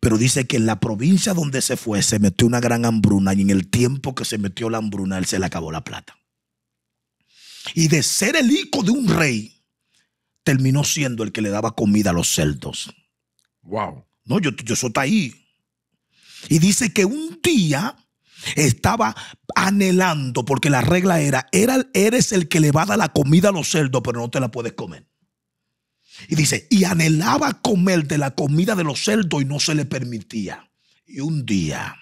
Pero dice que en la provincia donde se fue se metió una gran hambruna y en el tiempo que se metió la hambruna él se le acabó la plata. Y de ser el hijo de un rey, terminó siendo el que le daba comida a los celdos. Wow. No, yo, yo eso ahí. Y dice que un día estaba anhelando, porque la regla era, era, eres el que le va a dar la comida a los cerdos, pero no te la puedes comer. Y dice, y anhelaba comer de la comida de los cerdos y no se le permitía. Y un día,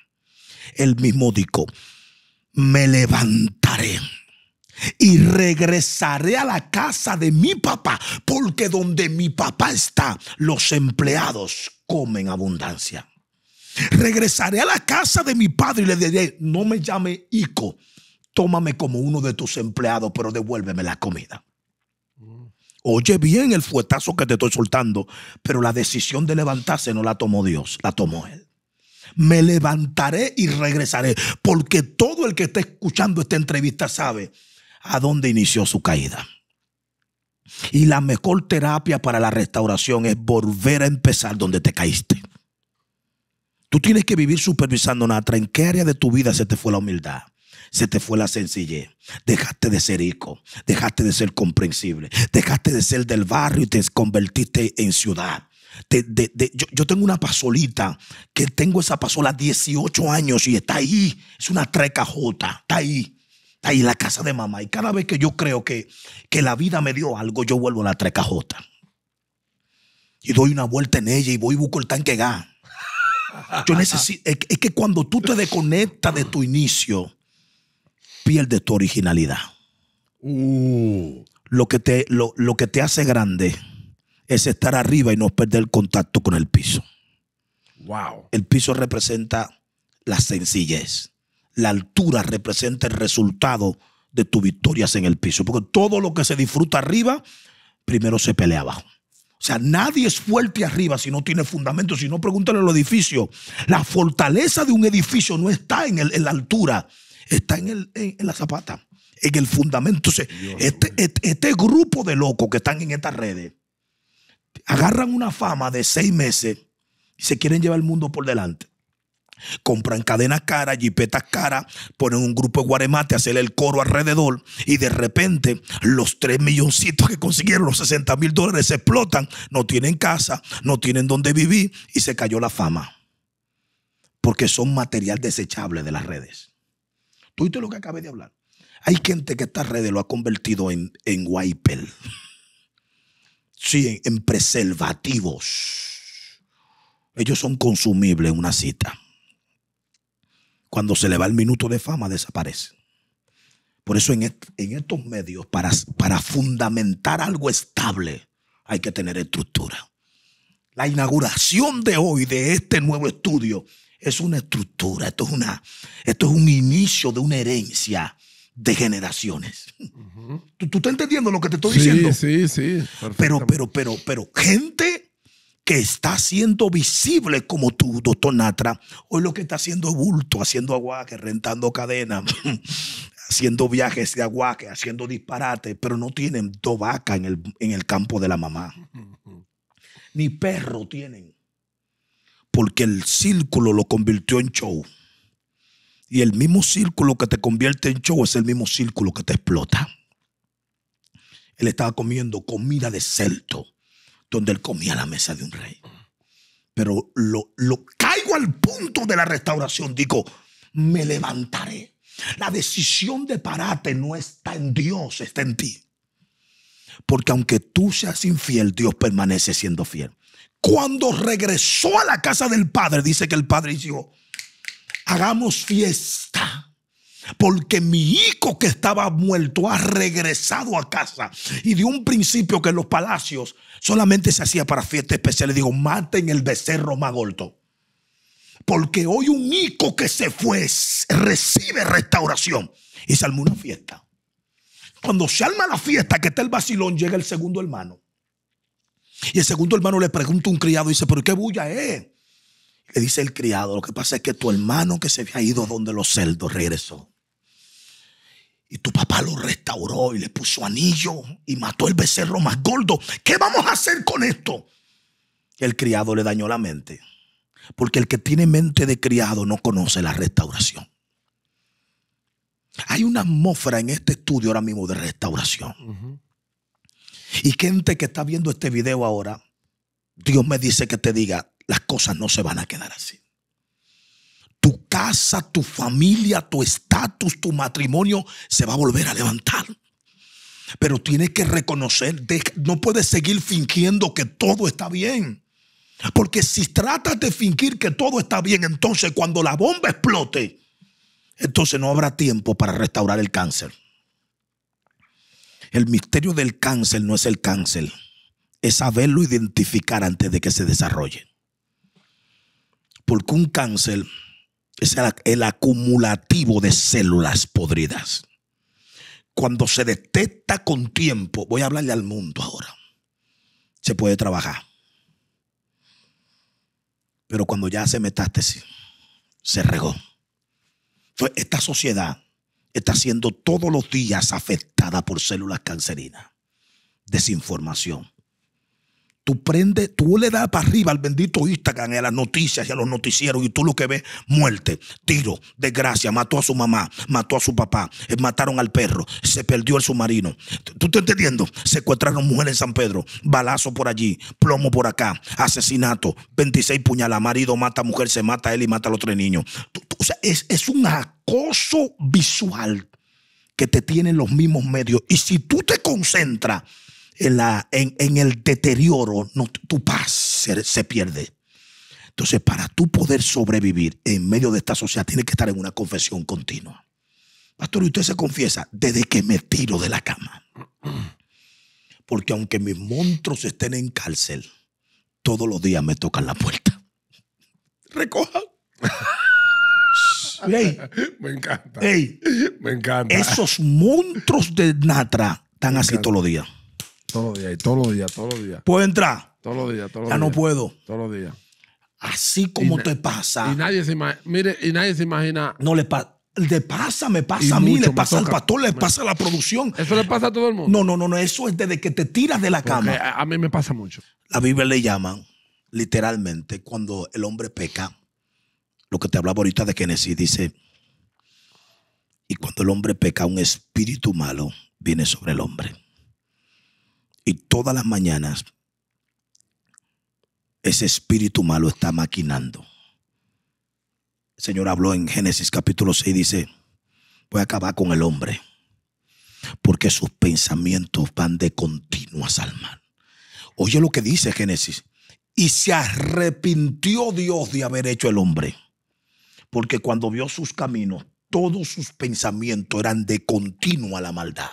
el mismo dijo, me levantaré y regresaré a la casa de mi papá, porque donde mi papá está, los empleados comen abundancia. Regresaré a la casa de mi padre y le diré, no me llame Ico, tómame como uno de tus empleados, pero devuélveme la comida. Oye bien el fuetazo que te estoy soltando, pero la decisión de levantarse no la tomó Dios, la tomó Él. Me levantaré y regresaré, porque todo el que está escuchando esta entrevista sabe a dónde inició su caída. Y la mejor terapia para la restauración es volver a empezar donde te caíste. Tú tienes que vivir supervisando, Natra, en qué área de tu vida se te fue la humildad se te fue la sencillez. Dejaste de ser rico, dejaste de ser comprensible, dejaste de ser del barrio y te convertiste en ciudad. yo, tengo una pasolita, que tengo esa pasola 18 años y está ahí. Es una treca jota, está ahí. Está ahí en la casa de mamá. Y cada vez que yo creo que, la vida me dio algo, yo vuelvo a la treca J. Y doy una vuelta en ella y voy y busco el tanque gas. Yo necesito, es que cuando tú te desconectas de tu inicio, pierde tu originalidad. Uh. Lo, que te, lo, que te hace grande es estar arriba y no perder el contacto con el piso. Wow. El piso representa la sencillez. La altura representa el resultado de tus victorias en el piso. Porque todo lo que se disfruta arriba, primero se pelea abajo. O sea, nadie es fuerte arriba si no tiene fundamento. Si no, pregúntale al edificio. La fortaleza de un edificio no está en, el, en la altura, está en, la zapata, en el fundamento. Este, este, este, grupo de locos que están en estas redes agarran una fama de seis meses y se quieren llevar el mundo por delante. Compran cadenas caras, jipetas caras, ponen un grupo de guaremate, hacerle el coro alrededor y de repente los tres milloncitos que consiguieron, los 60 mil dólares, se explotan, no tienen casa, no tienen donde vivir y se cayó la fama. Porque son material desechable de las redes lo que acabé de hablar. Hay gente que esta red lo ha convertido en, en Sí, en, preservativos. Ellos son consumibles en una cita. Cuando se le va el minuto de fama, desaparece. Por eso en, estos medios, para, para fundamentar algo estable, hay que tener estructura. La inauguración de hoy de este nuevo estudio es una estructura, esto es, una, esto es un inicio de una herencia de generaciones. ¿Tú, estás entendiendo lo que te estoy diciendo? Sí, sí, sí. Pero, pero, pero, pero, gente que está siendo visible como tú, doctor Natra, hoy lo que está haciendo es bulto, haciendo aguaje, rentando cadenas, haciendo viajes de aguaje, haciendo disparates, pero no tienen dos vacas en el, campo de la mamá. Ni perro tienen porque el círculo lo convirtió en show. Y el mismo círculo que te convierte en show es el mismo círculo que te explota. Él estaba comiendo comida de celto, donde él comía la mesa de un rey. Pero lo, lo caigo al punto de la restauración. Digo, me levantaré. La decisión de pararte no está en Dios, está en ti. Porque aunque tú seas infiel, Dios permanece siendo fiel. Cuando regresó a la casa del padre, dice que el padre dijo, hagamos fiesta. Porque mi hijo que estaba muerto ha regresado a casa. Y de un principio que en los palacios solamente se hacía para especial, le Digo, maten el becerro más Porque hoy un hijo que se fue recibe restauración. Y se armó una fiesta. Cuando se arma la fiesta, que está el vacilón, llega el segundo hermano. Y el segundo hermano le pregunta a un criado, dice, pero ¿qué bulla es? Eh? Le dice el criado, lo que pasa es que tu hermano que se había ido donde los cerdos regresó. Y tu papá lo restauró y le puso anillo y mató el becerro más gordo. ¿Qué vamos a hacer con esto? El criado le dañó la mente. Porque el que tiene mente de criado no conoce la restauración. Hay una atmósfera en este estudio ahora mismo de restauración. Y gente que está viendo este video ahora, Dios me dice que te diga, las cosas no se van a quedar así. Tu casa, tu familia, tu estatus, tu matrimonio se va a volver a levantar. Pero tienes que reconocer, no puedes seguir fingiendo que todo está bien. Porque si tratas de fingir que todo está bien, entonces cuando la bomba explote, entonces no habrá tiempo para restaurar el cáncer. El misterio del cáncer no es el cáncer, es saberlo identificar antes de que se desarrolle. Porque un cáncer es el, acumulativo de células podridas. Cuando se detecta con tiempo, voy a hablarle al mundo ahora, se puede trabajar. Pero cuando ya hace metástasis, se regó. esta sociedad está siendo todos los días afectada por células cancerinas. Desinformación. Tú prende, tú le das para arriba al bendito Instagram a las noticias y a los noticieros y tú lo que ves, muerte, tiro, desgracia, mató a su mamá, mató a su papá, eh, mataron al perro, se perdió el submarino. ¿Tú estás entendiendo? Secuestraron mujeres en San Pedro, balazo por allí, plomo por acá, asesinato, 26 puñalas, marido mata a mujer, se mata a él y mata a los tres niños. o sea, es, es un acoso visual que te tienen los mismos medios. Y si tú te concentras en, la, en, el deterioro, tu paz se, pierde. Entonces, para tú poder sobrevivir en medio de esta sociedad, tienes que estar en una confesión continua. Pastor, y usted se confiesa desde que me tiro de la cama. Porque aunque mis monstruos estén en cárcel, todos los días me tocan la puerta. recoja me encanta. me encanta. Esos monstruos de Natra están así todos los días. Todos los días, todos los días, todos los días. ¿Puedo entrar? Todos los días, todos los días. Ya no puedo. Todos los días. Así como te pasa. Y nadie se imagina, mire, y nadie se imagina. No le pasa. Le pasa, me pasa a mí, le pasa al pastor, le pasa a la producción. Eso le pasa a todo el mundo. No, no, no, no. Eso es desde que te tiras de la cama. A mí me pasa mucho. La Biblia le llama literalmente, cuando el hombre peca, lo que te hablaba ahorita de Génesis dice, y cuando el hombre peca, un espíritu malo viene sobre el hombre. Y todas las mañanas ese espíritu malo está maquinando. El Señor habló en Génesis capítulo 6, dice, voy a acabar con el hombre, porque sus pensamientos van de continuas al mal. Oye lo que dice Génesis, y se arrepintió Dios de haber hecho el hombre, porque cuando vio sus caminos, todos sus pensamientos eran de continua la maldad.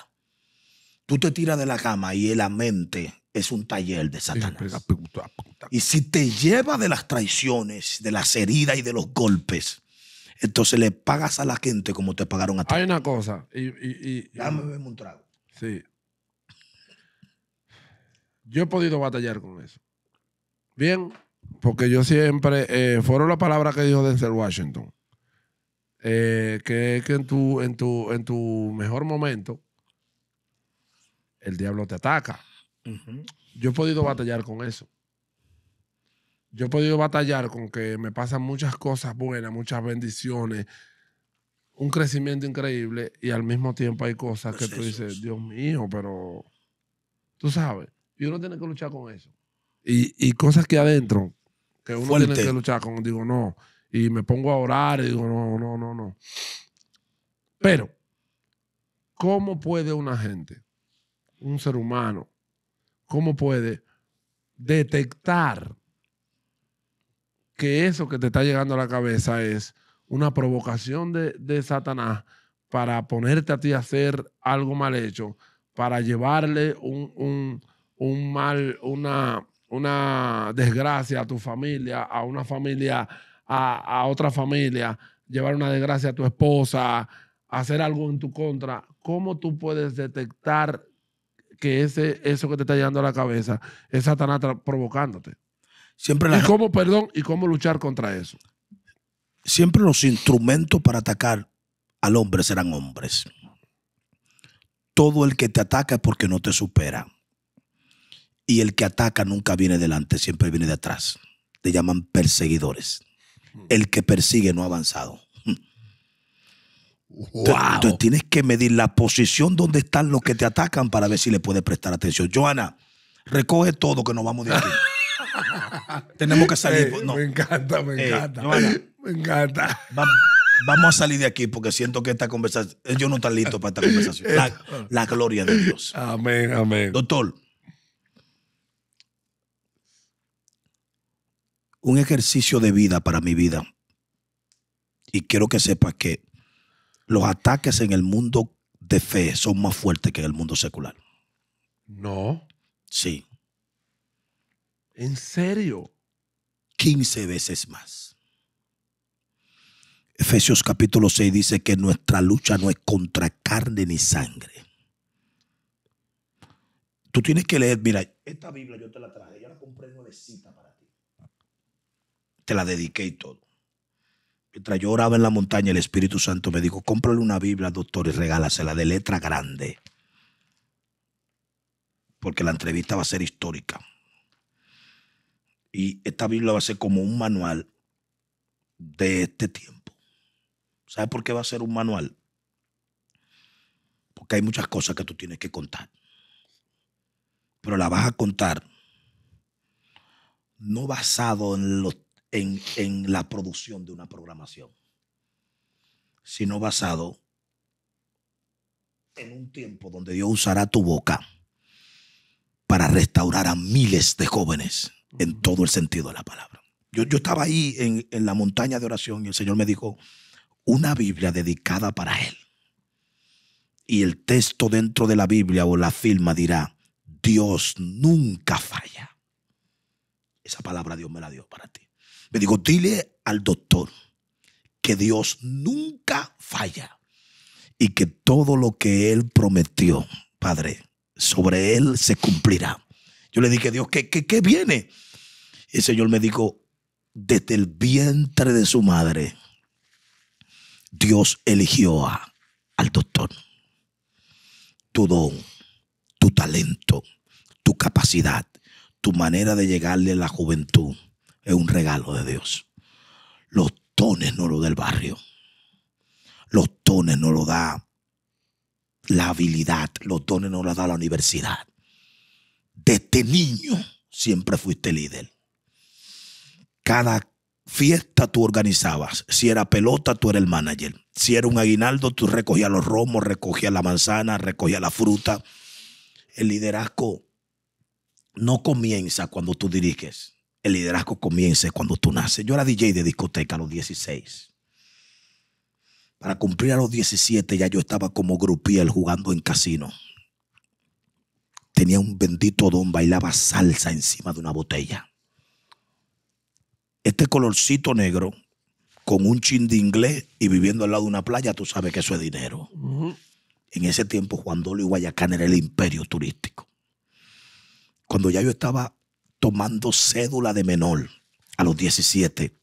Tú te tiras de la cama y la mente es un taller de Satanás. Pues, y si te lleva de las traiciones, de las heridas y de los golpes, entonces le pagas a la gente como te pagaron a ti. Hay una cosa. Y, y, Dame un trago. Sí. Yo he podido batallar con eso. Bien, porque yo siempre. Eh, fueron las palabras que dijo Denzel Washington. Eh, que que en tu, en, tu, en tu mejor momento el diablo te ataca. Yo he podido batallar con eso. Yo he podido batallar con que me pasan muchas cosas buenas, muchas bendiciones, un crecimiento increíble y al mismo tiempo hay cosas que tú dices, Dios mío, pero tú sabes, y uno tiene que luchar con eso. Y, cosas que adentro, que uno tiene que luchar con, digo, no, y me pongo a orar y digo, no, no, no, no. Pero, ¿cómo puede una gente un ser humano, ¿cómo puede detectar que eso que te está llegando a la cabeza es una provocación de, Satanás para ponerte a ti a hacer algo mal hecho, para llevarle un, mal, una, una desgracia a tu familia, a una familia, a, a, otra familia, llevar una desgracia a tu esposa, hacer algo en tu contra, ¿cómo tú puedes detectar que ese, eso que te está llegando a la cabeza es Satanás provocándote. Siempre Y cómo, perdón, y cómo luchar contra eso. Siempre los instrumentos para atacar al hombre serán hombres. Todo el que te ataca es porque no te supera. Y el que ataca nunca viene delante, siempre viene de atrás. Te llaman perseguidores. Hmm. El que persigue no ha avanzado entonces tienes que medir la posición donde están los que te atacan para ver si le puedes prestar atención. Joana, recoge todo que nos vamos de aquí. Tenemos que salir. Me encanta, me encanta. me encanta. vamos a salir de aquí porque siento que esta conversación, yo no estoy listo para esta conversación. La, gloria de Dios. Amén, amén. Doctor, un ejercicio de vida para mi vida. Y quiero que sepas que los ataques en el mundo de fe son más fuertes que en el mundo secular. No. Sí. ¿En serio? 15 veces más. Efesios capítulo 6 dice que nuestra lucha no es contra carne ni sangre. Tú tienes que leer, mira, esta Biblia yo te la traje, yo la compré nuevecita para ti. Te la dediqué y todo. Mientras yo oraba en la montaña, el Espíritu Santo me dijo, cómprale una Biblia, doctor, y regálasela de letra grande. Porque la entrevista va a ser histórica. Y esta Biblia va a ser como un manual de este tiempo. ¿Sabes por qué va a ser un manual? Porque hay muchas cosas que tú tienes que contar. Pero la vas a contar no basado en los en, la producción de una programación, sino basado en un tiempo donde Dios usará tu boca para restaurar a miles de jóvenes en todo el sentido de la palabra. Yo, estaba ahí en, la montaña de oración y el Señor me dijo, una Biblia dedicada para Él. Y el texto dentro de la Biblia o la firma dirá, Dios nunca falla. Esa palabra Dios me la dio para ti. Me digo, dile al doctor que Dios nunca falla y que todo lo que Él prometió, Padre, sobre Él se cumplirá. Yo le dije, Dios, ¿qué, viene? Y el Señor me dijo, desde el vientre de su madre, Dios eligió al doctor. Tu don, tu talento, tu capacidad, tu manera de llegarle a la juventud es un regalo de Dios. Los dones no lo da el barrio. Los dones no lo da la habilidad. Los dones no lo da la universidad. Desde este niño siempre fuiste líder. Cada fiesta tú organizabas. Si era pelota, tú eras el manager. Si era un aguinaldo, tú recogías los romos, recogías la manzana, recogías la fruta. El liderazgo no comienza cuando tú diriges el liderazgo comienza cuando tú naces. Yo era DJ de discoteca a los 16. Para cumplir a los 17 ya yo estaba como grupiel jugando en casino. Tenía un bendito don, bailaba salsa encima de una botella. Este colorcito negro con un chin de inglés y viviendo al lado de una playa, tú sabes que eso es dinero. En ese tiempo Juan Dolio y Guayacán era el imperio turístico. Cuando ya yo estaba tomando cédula de menor a los 17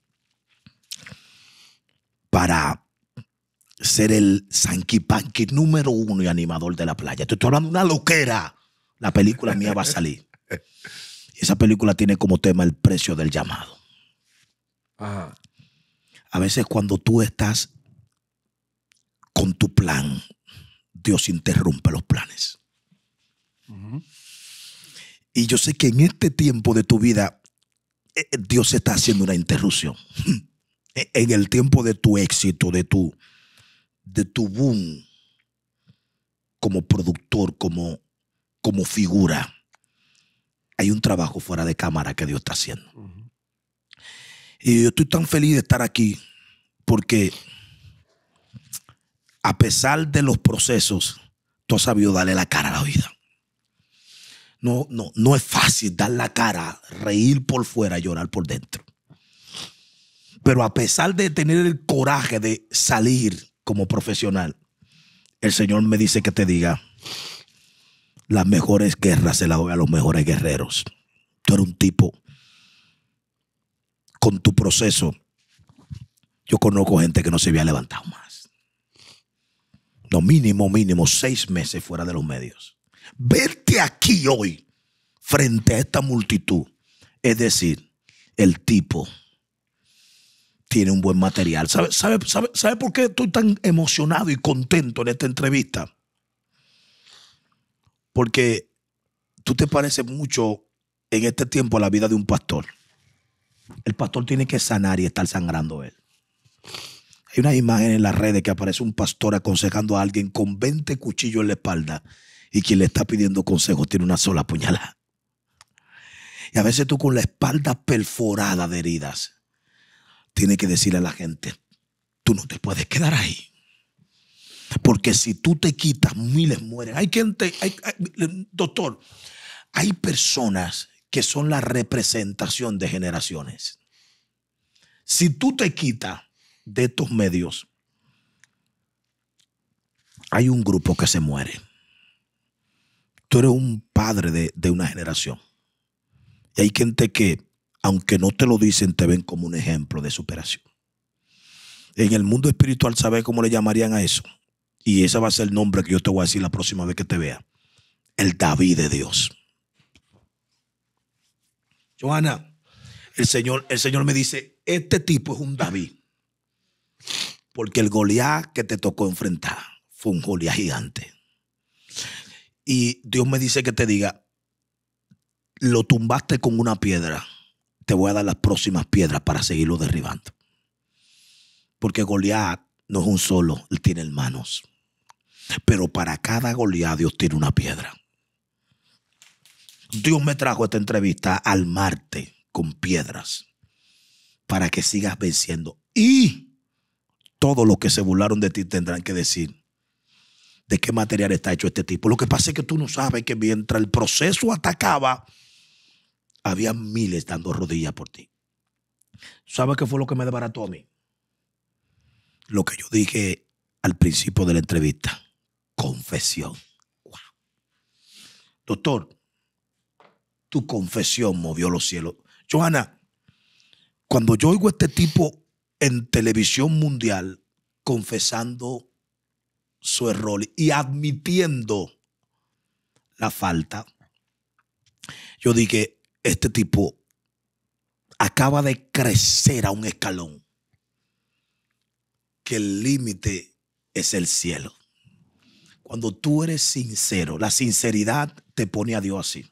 para ser el Sanky Panky número uno y animador de la playa. Te estoy hablando de una loquera. La película mía va a salir. Esa película tiene como tema el precio del llamado. A veces cuando tú estás con tu plan, Dios interrumpe los planes. Ajá. Y yo sé que en este tiempo de tu vida, eh, eh, Dios está haciendo una interrupción. En el tiempo de tu éxito, de tu, de tu boom como productor, como, como figura, hay un trabajo fuera de cámara que Dios está haciendo. Y yo estoy tan feliz de estar aquí porque a pesar de los procesos, tú has sabido darle la cara a la vida. No, no, no es fácil dar la cara, reír por fuera, llorar por dentro. Pero a pesar de tener el coraje de salir como profesional, el Señor me dice que te diga, las mejores guerras se las doy a los mejores guerreros. Tú eres un tipo con tu proceso. Yo conozco gente que no se había levantado más. Lo mínimo, mínimo, seis meses fuera de los medios. Verte aquí hoy frente a esta multitud. Es decir, el tipo tiene un buen material. ¿Sabe, por qué estoy tan emocionado y contento en esta entrevista? Porque tú te pareces mucho en este tiempo a la vida de un pastor. El pastor tiene que sanar y estar sangrando él. Hay una imagen en las redes que aparece un pastor aconsejando a alguien con 20 cuchillos en la espalda y quien le está pidiendo consejo tiene una sola puñalada. Y a veces tú con la espalda perforada de heridas, tienes que decirle a la gente, tú no te puedes quedar ahí. Porque si tú te quitas, miles mueren. Hay gente, doctor, hay personas que son la representación de generaciones. Si tú te quitas de estos medios, hay un grupo que se muere tú eres un padre de, una generación. Y hay gente que, aunque no te lo dicen, te ven como un ejemplo de superación. En el mundo espiritual, ¿sabes cómo le llamarían a eso? Y ese va a ser el nombre que yo te voy a decir la próxima vez que te vea. El David de Dios. Johanna, el Señor, el Señor me dice, este tipo es un David. Porque el Goliat que te tocó enfrentar fue un Goliat gigante y Dios me dice que te diga, lo tumbaste con una piedra, te voy a dar las próximas piedras para seguirlo derribando. Porque Goliat no es un solo, él tiene hermanos. Pero para cada Goliat Dios tiene una piedra. Dios me trajo esta entrevista al Marte con piedras para que sigas venciendo. Y todos los que se burlaron de ti tendrán que decir, de qué material está hecho este tipo. Lo que pasa es que tú no sabes que mientras el proceso atacaba, había miles dando rodillas por ti. ¿Sabes qué fue lo que me desbarató a mí? Lo que yo dije al principio de la entrevista. Confesión. Doctor, tu confesión movió los cielos. Johanna, cuando yo oigo a este tipo en televisión mundial confesando su error y admitiendo la falta, yo dije, este tipo acaba de crecer a un escalón, que el límite es el cielo. Cuando tú eres sincero, la sinceridad te pone a Dios así.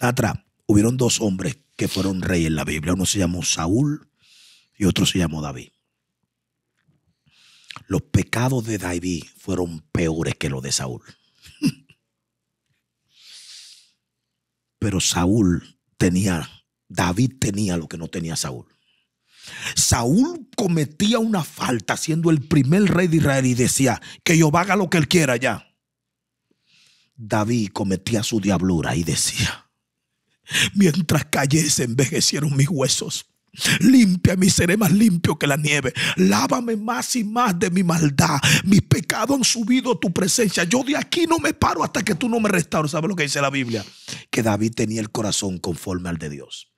Atrás, hubieron dos hombres que fueron reyes en la Biblia. Uno se llamó Saúl y otro se llamó David los pecados de David fueron peores que los de Saúl. Pero Saúl tenía, David tenía lo que no tenía Saúl. Saúl cometía una falta siendo el primer rey de Israel y decía que yo haga lo que él quiera ya. David cometía su diablura y decía, mientras callé se envejecieron mis huesos limpia mi seré más limpio que la nieve. Lávame más y más de mi maldad. Mis pecados han subido a tu presencia. Yo de aquí no me paro hasta que tú no me restaures. ¿Sabes lo que dice la Biblia? Que David tenía el corazón conforme al de Dios.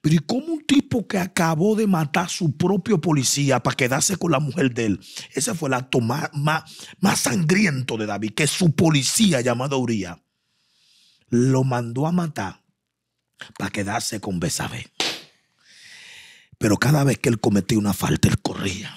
Pero ¿y como un tipo que acabó de matar su propio policía para quedarse con la mujer de él? Ese fue el acto más, más, sangriento de David, que su policía llamado Uriah lo mandó a matar para quedarse con Besabé. Pero cada vez que él cometía una falta, él corría.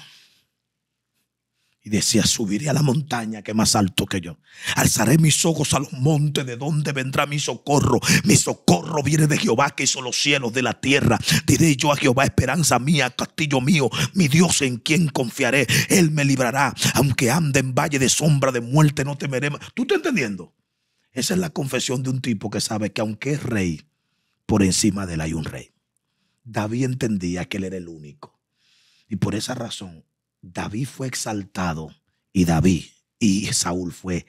Y decía, subiré a la montaña que es más alto que yo. Alzaré mis ojos a los montes, de donde vendrá mi socorro. Mi socorro viene de Jehová que hizo los cielos de la tierra. Diré yo a Jehová, esperanza mía, castillo mío, mi Dios en quien confiaré. Él me librará, aunque ande en valle de sombra de muerte, no temeré. ¿Tú estás entendiendo? Esa es la confesión de un tipo que sabe que aunque es rey, por encima de él hay un rey. David entendía que él era el único. Y por esa razón, David fue exaltado y David y Saúl fue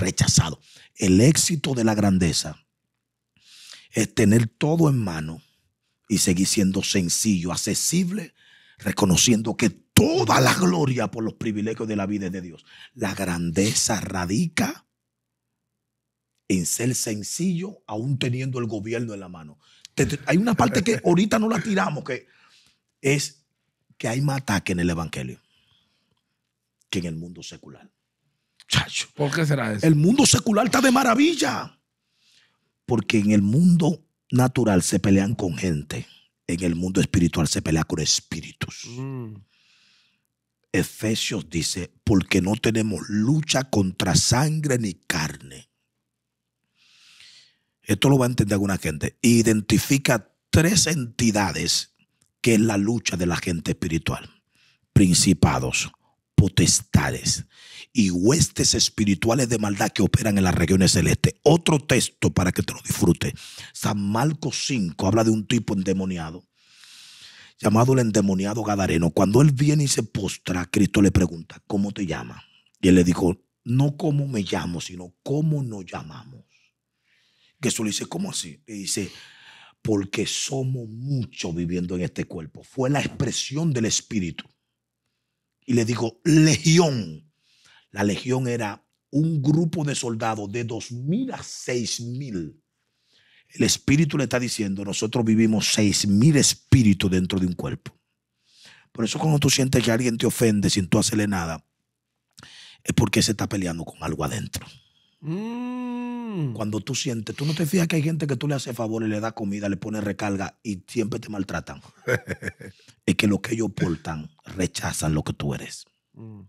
rechazado. El éxito de la grandeza es tener todo en mano y seguir siendo sencillo, accesible, reconociendo que toda la gloria por los privilegios de la vida es de Dios. La grandeza radica en ser sencillo, aún teniendo el gobierno en la mano hay una parte que ahorita no la tiramos, que es que hay más ataque en el Evangelio que en el mundo secular. Chacho, ¿Por qué será eso? El mundo secular está de maravilla. Porque en el mundo natural se pelean con gente. En el mundo espiritual se pelea con espíritus. Mm. Efesios dice, porque no tenemos lucha contra sangre ni carne, esto lo va a entender alguna gente. Identifica tres entidades que es la lucha de la gente espiritual. Principados, potestades y huestes espirituales de maldad que operan en las regiones celestes. Otro texto para que te lo disfrutes. San Marcos 5 habla de un tipo endemoniado llamado el endemoniado Gadareno. Cuando él viene y se postra, Cristo le pregunta, ¿cómo te llama? Y él le dijo, no cómo me llamo, sino cómo nos llamamos. Jesús le dice, ¿cómo así? Le dice, porque somos muchos viviendo en este cuerpo. Fue la expresión del Espíritu. Y le digo, legión. La legión era un grupo de soldados de mil a 6.000. El Espíritu le está diciendo, nosotros vivimos seis mil espíritus dentro de un cuerpo. Por eso cuando tú sientes que alguien te ofende sin tú hacerle nada, es porque se está peleando con algo adentro. Mm. Mm. Cuando tú sientes, tú no te fijas que hay gente que tú le haces favor y le das comida, le pones recarga y siempre te maltratan. es que lo que ellos portan rechazan lo que tú eres. Mm.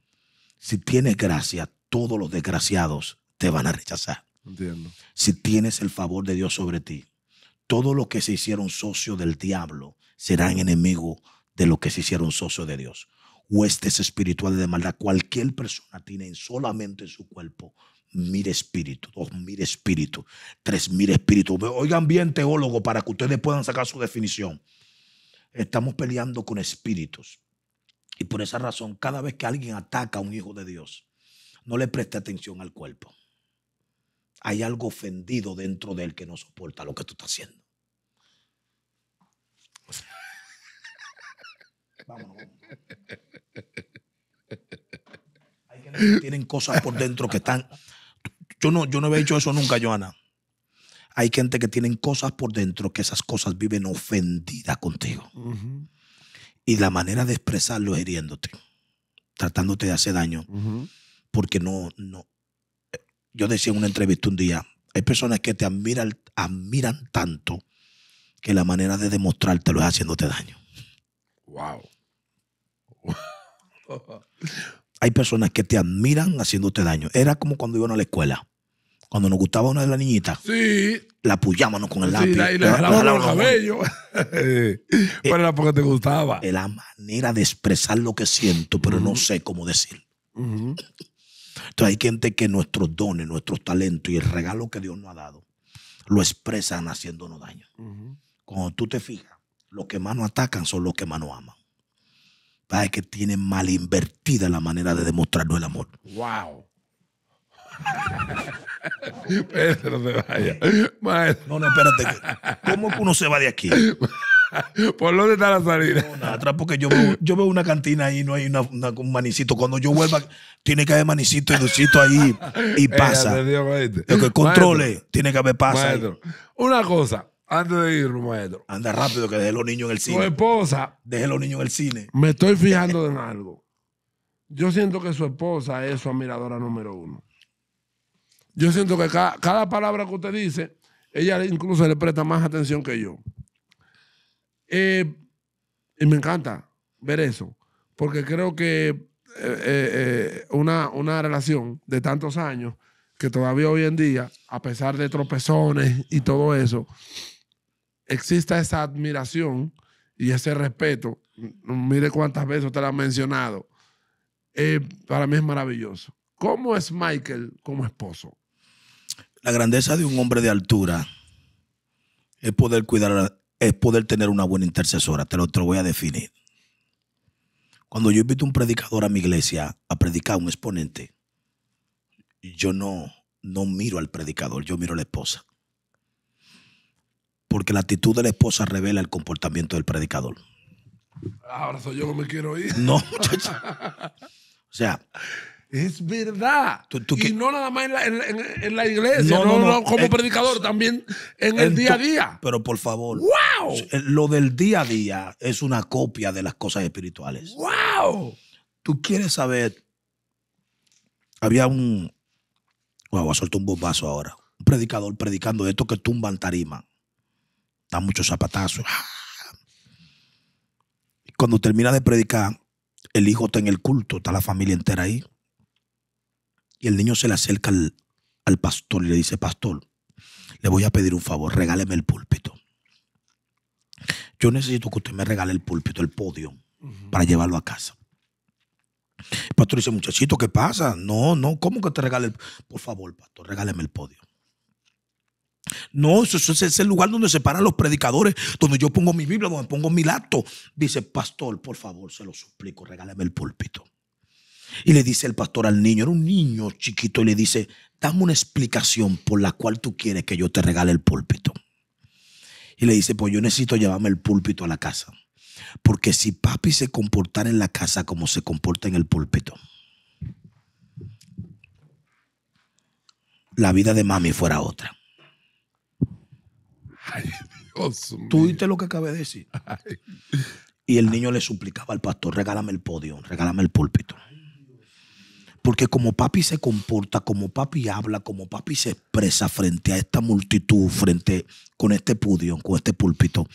Si tienes gracia, todos los desgraciados te van a rechazar. Si tienes el favor de Dios sobre ti, todos los que se hicieron socios del diablo serán enemigos de los que se hicieron socios de Dios. Huestes espirituales de maldad, cualquier persona tiene solamente en su cuerpo mil espíritus, dos mil espíritus, tres mil espíritus. Oigan bien, teólogo, para que ustedes puedan sacar su definición. Estamos peleando con espíritus. Y por esa razón, cada vez que alguien ataca a un hijo de Dios, no le preste atención al cuerpo. Hay algo ofendido dentro de él que no soporta lo que tú estás haciendo. Vámonos. Hay que tienen cosas por dentro que están yo no, yo había dicho eso nunca, Joana. Hay gente que tienen cosas por dentro que esas cosas viven ofendidas contigo. Y la manera de expresarlo es hiriéndote, tratándote de hacer daño. Porque no, no. Eh, yo decía en una entrevista un día, hay personas que te admiran, admiran tanto que la manera de demostrártelo es haciéndote daño. Wow. Hay personas que te admiran haciéndote daño. Era como cuando iban a la escuela cuando nos gustaba una de las niñitas, la puyábamos con el lápiz. la, y le el pero era porque te gustaba. Es la manera de expresar lo que siento, pero no sé cómo decirlo. Entonces hay gente que nuestros dones, nuestros talentos y el regalo que Dios nos ha dado, lo expresan haciéndonos daño. Cuando tú te fijas, los que más nos atacan son los que más nos aman. Es que tienen mal invertida la manera de demostrarnos el amor. Wow. Pedro, no se vaya. Maestro. No, no, espérate. ¿Cómo que uno se va de aquí? ¿Por dónde está la salida? No, nada, atrás porque yo veo, yo veo una cantina ahí, no hay un manicito. Cuando yo vuelva, tiene que haber manicito y dulcito ahí y pasa. Lo que controle, tiene que haber pasa. Maestro, una cosa, antes de ir, maestro. Anda rápido que deje los niños en el cine. Su esposa. Deje los niños en el cine. Me estoy fijando en algo. Yo siento que su esposa es su admiradora número uno yo siento que cada, palabra que usted dice, ella incluso le presta más atención que yo. Eh, y me encanta ver eso, porque creo que eh, eh, una, una relación de tantos años, que todavía hoy en día, a pesar de tropezones y todo eso, exista esa admiración y ese respeto. Mire cuántas veces usted lo ha mencionado. para mí es maravilloso. ¿Cómo es Michael como esposo? La grandeza de un hombre de altura es poder cuidar, es poder tener una buena intercesora. Te lo, voy a definir. Cuando yo invito a un predicador a mi iglesia a predicar, un exponente, yo no, no miro al predicador, yo miro a la esposa. Porque la actitud de la esposa revela el comportamiento del predicador. Ahora soy yo que me quiero ir. No, muchachos. o sea, es verdad. y no nada más en la, iglesia, no, no, no, como eh, predicador, también en el día a día. Pero por favor, wow. Eh, lo del día a día es una copia de las cosas espirituales. ¡Wow! Tú quieres saber, había un, wow, soltó un bombazo ahora, un predicador predicando esto que tumban tarima, Da muchos zapatazos. Cuando termina de predicar, el hijo está en el culto, está la familia entera ahí y el niño se le acerca al, pastor y le dice, pastor, le voy a pedir un favor, regáleme el púlpito. Yo necesito que usted me regale el púlpito, el podio, para llevarlo a casa. El pastor dice, muchachito, ¿qué pasa? No, no, ¿cómo que te regale Por favor, pastor, regáleme el podio. No, eso, es el lugar donde se paran los predicadores, donde yo pongo mi Biblia, donde pongo mi lato. Dice, pastor, por favor, se lo suplico, regáleme el púlpito. Y le dice el pastor al niño, era un niño chiquito, y le dice, dame una explicación por la cual tú quieres que yo te regale el púlpito. Y le dice, pues yo necesito llevarme el púlpito a la casa. Porque si papi se comportara en la casa como se comporta en el púlpito, la vida de mami fuera otra. Ay, Dios mío. Tú oíste lo que acabé de decir. Y el niño le suplicaba al pastor, regálame el podio, regálame el púlpito. Porque como papi se comporta, como papi habla, como papi se expresa frente a esta multitud, frente con este pudio, con este púlpito,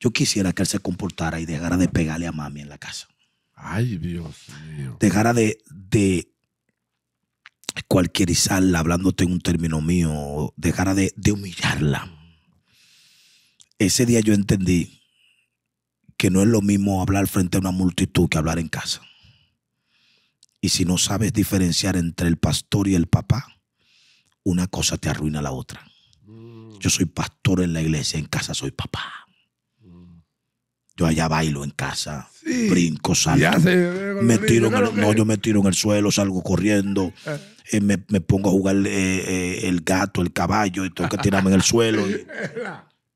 yo quisiera que él se comportara y dejara de pegarle a mami en la casa. Ay, Dios mío. Dejara de, de cualquierizarla, hablándote en un término mío, dejara de humillarla. Ese día yo entendí que no es lo mismo hablar frente a una multitud que hablar en casa. Y si no sabes diferenciar entre el pastor y el papá, una cosa te arruina la otra. Mm. Yo soy pastor en la iglesia, en casa soy papá. Yo allá bailo en casa, brinco, salto, me tiro en no, yo me tiro en el suelo, salgo corriendo, eh. Eh, me, pongo a jugar eh, el gato, el caballo, y tengo que tirarme en el suelo.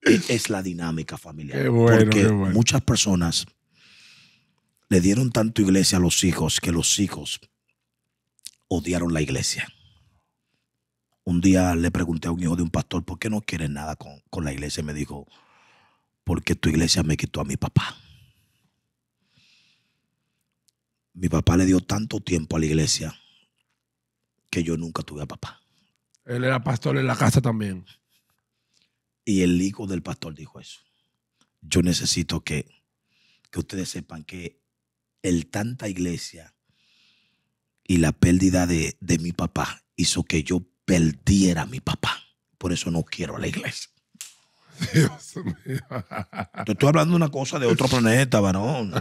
es la dinámica familiar. porque muchas personas le dieron tanto iglesia a los hijos que los hijos odiaron la iglesia. Un día le pregunté a un hijo de un pastor, ¿por qué no quieres nada con, la iglesia? Y me dijo, porque tu iglesia me quitó a mi papá. Mi papá le dio tanto tiempo a la iglesia que yo nunca tuve a papá. Él era pastor en la casa también. Y el hijo del pastor dijo eso. Yo necesito que, que ustedes sepan que el tanta iglesia y la pérdida de, mi papá hizo que yo perdiera mi papá. Por eso no quiero la iglesia. Dios mío. Te estoy hablando de una cosa de otro planeta, varón.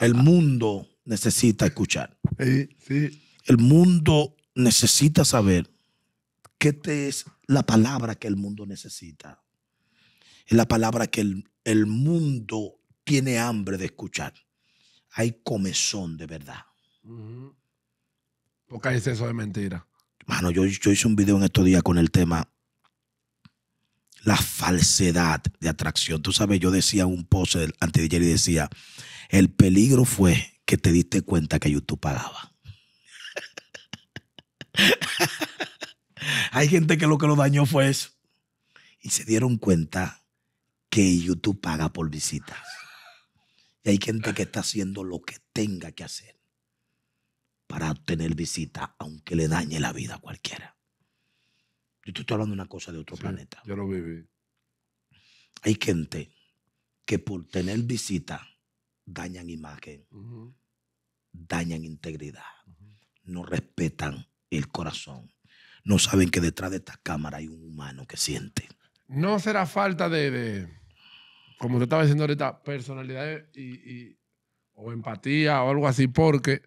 El mundo necesita escuchar. El mundo necesita saber qué te es la palabra que el mundo necesita. Es la palabra que el mundo tiene hambre de escuchar hay comezón de verdad. ¿Por qué Porque eso de mentira. Mano, yo, hice un video en estos días con el tema la falsedad de atracción. Tú sabes, yo decía un post antes de y decía, el peligro fue que te diste cuenta que YouTube pagaba. Hay gente que lo que lo dañó fue eso. Y se dieron cuenta que YouTube paga por visitas hay gente que está haciendo lo que tenga que hacer para obtener visita, aunque le dañe la vida a cualquiera. Yo te estoy hablando de una cosa de otro planeta. Yo lo viví. Hay gente que por tener visita dañan imagen, dañan integridad, no respetan el corazón, no saben que detrás de esta cámara hay un humano que siente. No será falta de como te estaba diciendo ahorita, personalidad y, o empatía o algo así, porque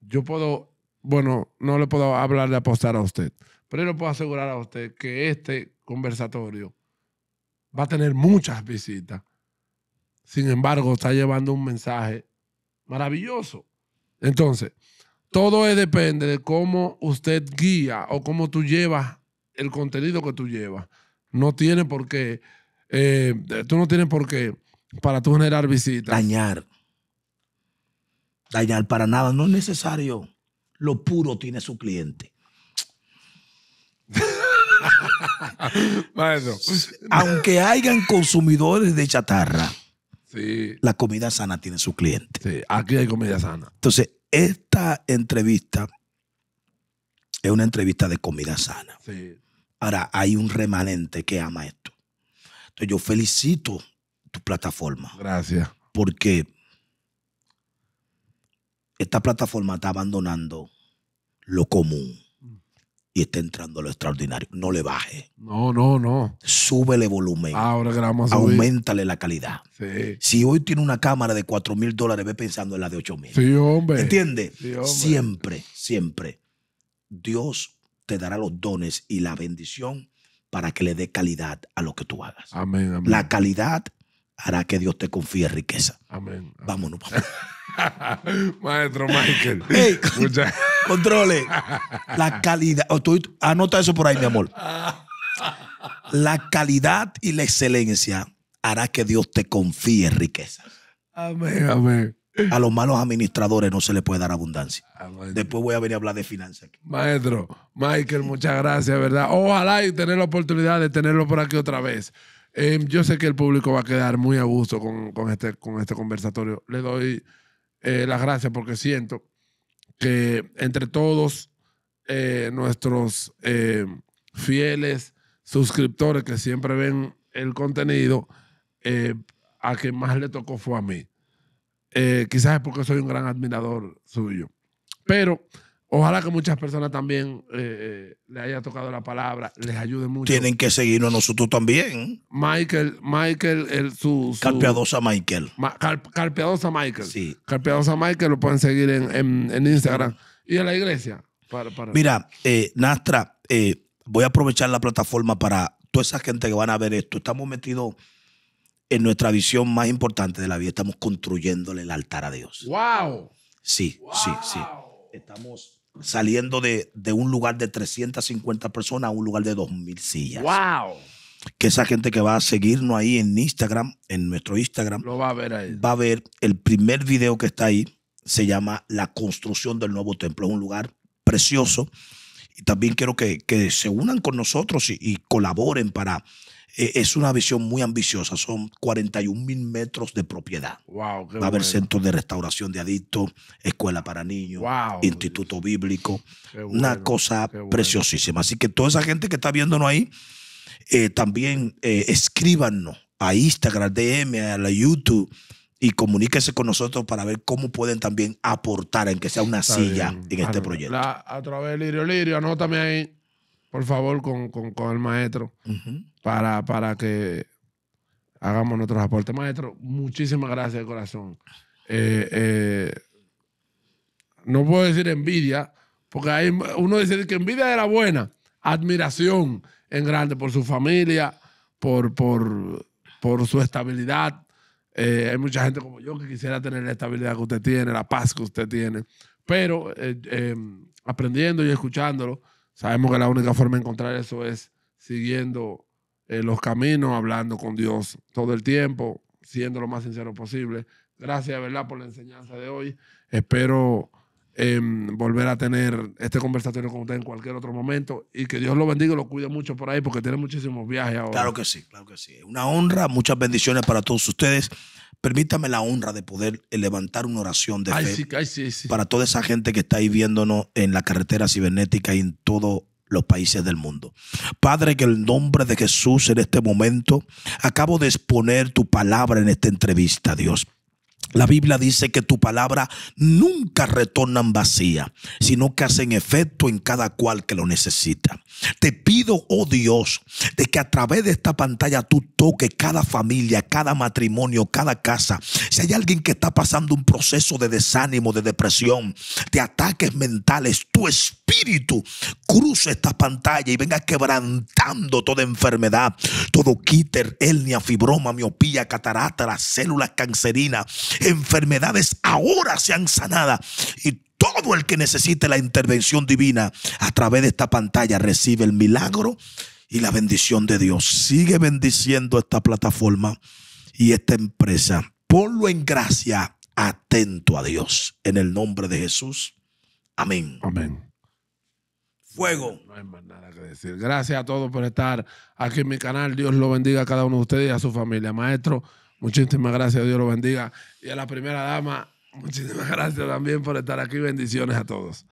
yo puedo, bueno, no le puedo hablar de apostar a usted, pero yo le puedo asegurar a usted que este conversatorio va a tener muchas visitas. Sin embargo, está llevando un mensaje maravilloso. Entonces, todo depende de cómo usted guía o cómo tú llevas el contenido que tú llevas. No tiene por qué eh, tú no tienes por qué para tú generar visitas. Dañar. Dañar para nada. No es necesario. Lo puro tiene su cliente. bueno. Aunque hayan consumidores de chatarra, la comida sana tiene su cliente. Sí, aquí hay comida sana. Entonces, esta entrevista es una entrevista de comida sana. Ahora, hay un remanente que ama esto. Entonces yo felicito tu plataforma. Gracias. Porque esta plataforma está abandonando lo común y está entrando lo extraordinario. No le baje. No, no, no. Súbele volumen. Ahora que Aumentale la calidad. Sí. Si hoy tiene una cámara de 4 mil dólares, ve pensando en la de 8 mil. Sí, hombre. ¿Entiendes? Siempre, siempre. Dios te dará los dones y la bendición para que le dé calidad a lo que tú hagas. Amén, amén. La calidad hará que Dios te confíe riqueza. Amén. Vámonos, Maestro Michael. Hey, controle. La calidad. anota eso por ahí, mi amor. La calidad y la excelencia hará que Dios te confíe riqueza. Amén, amén. A los malos administradores no se le puede dar abundancia. Ah, Después voy a venir a hablar de finanzas. Maestro, Michael, muchas gracias, ¿verdad? Ojalá y tener la oportunidad de tenerlo por aquí otra vez. Em, yo sé que el público va a quedar muy a gusto con, este, con este conversatorio. Le doy eh, las gracias porque siento que entre todos eh, nuestros em, fieles suscriptores que siempre ven el contenido, eh, a quien más le tocó fue a mí. Eh, quizás es porque soy un gran admirador suyo. Pero ojalá que muchas personas también eh, eh, le haya tocado la palabra, les ayude mucho. Tienen que seguirnos nosotros también. Michael, Michael, el, su, Michael. Michael. Sí. Carpeadosa Michael lo pueden seguir en, Instagram. Y en la iglesia. Mira, Nastra, voy a aprovechar la plataforma para toda esa gente que van a ver esto. Estamos metidos en nuestra visión más importante de la vida, estamos construyéndole el altar a Dios. ¡Wow! Sí, sí, sí. Estamos saliendo de, un lugar de 350 personas a un lugar de 2.000 sillas. ¡Wow! Que esa gente que va a seguirnos ahí en Instagram, en nuestro Instagram, lo va a ver ahí. Va a ver el primer video que está ahí, se llama La construcción del nuevo templo. Es un lugar precioso. Y también quiero que, se unan con nosotros y colaboren para e-, es una visión muy ambiciosa. Son 41 mil metros de propiedad. Va a haber centros de restauración de adictos, escuela para niños, instituto bíblico. una cosa preciosísima. Así que toda esa gente que está viéndonos ahí, eh, también eh, escríbanos a Instagram, DM, a la YouTube y comuníquese con nosotros para ver cómo pueden también aportar, en que sea una silla en este proyecto. a través de Lirio Lirio, anótame ahí por favor, con, el maestro para, para que hagamos nuestros aportes. Maestro, muchísimas gracias de corazón. Eh, eh, no puedo decir envidia, porque hay, uno dice que envidia era buena, admiración en grande por su familia, por, por, por su estabilidad. Eh, hay mucha gente como yo que quisiera tener la estabilidad que usted tiene, la paz que usted tiene, pero aprendiendo y escuchándolo Sabemos que la única forma de encontrar eso es siguiendo eh, los caminos, hablando con Dios todo el tiempo, siendo lo más sincero posible. Gracias, ¿verdad?, por la enseñanza de hoy. Espero em, volver a tener este conversatorio con usted en cualquier otro momento y que Dios lo bendiga y lo cuide mucho por ahí porque tiene muchísimos viajes ahora. Claro que sí, claro que sí. Una honra, muchas bendiciones para todos ustedes permítame la honra de poder levantar una oración de fe para toda esa gente que está ahí viéndonos en la carretera cibernética y en todos los países del mundo. Padre, que el nombre de Jesús en este momento acabo de exponer tu palabra en esta entrevista, Dios. La Biblia dice que tu palabra nunca en vacía, sino que hacen efecto en cada cual que lo necesita. Te pido, oh Dios, de que a través de esta pantalla tú toques cada familia, cada matrimonio, cada casa. Si hay alguien que está pasando un proceso de desánimo, de depresión, de ataques mentales, tu espíritu Cruza esta pantalla y venga quebrantando toda enfermedad, todo quíter, hernia, fibroma, miopía, catarata, las células cancerinas, enfermedades ahora sean sanadas y todo el que necesite la intervención divina a través de esta pantalla recibe el milagro y la bendición de Dios. Sigue bendiciendo esta plataforma y esta empresa. Ponlo en gracia, atento a Dios. En el nombre de Jesús. Amén. Amén fuego. No hay más nada que decir. Gracias a todos por estar aquí en mi canal. Dios lo bendiga a cada uno de ustedes y a su familia. Maestro, muchísimas gracias. Dios lo bendiga. Y a la primera dama, muchísimas gracias también por estar aquí. Bendiciones a todos.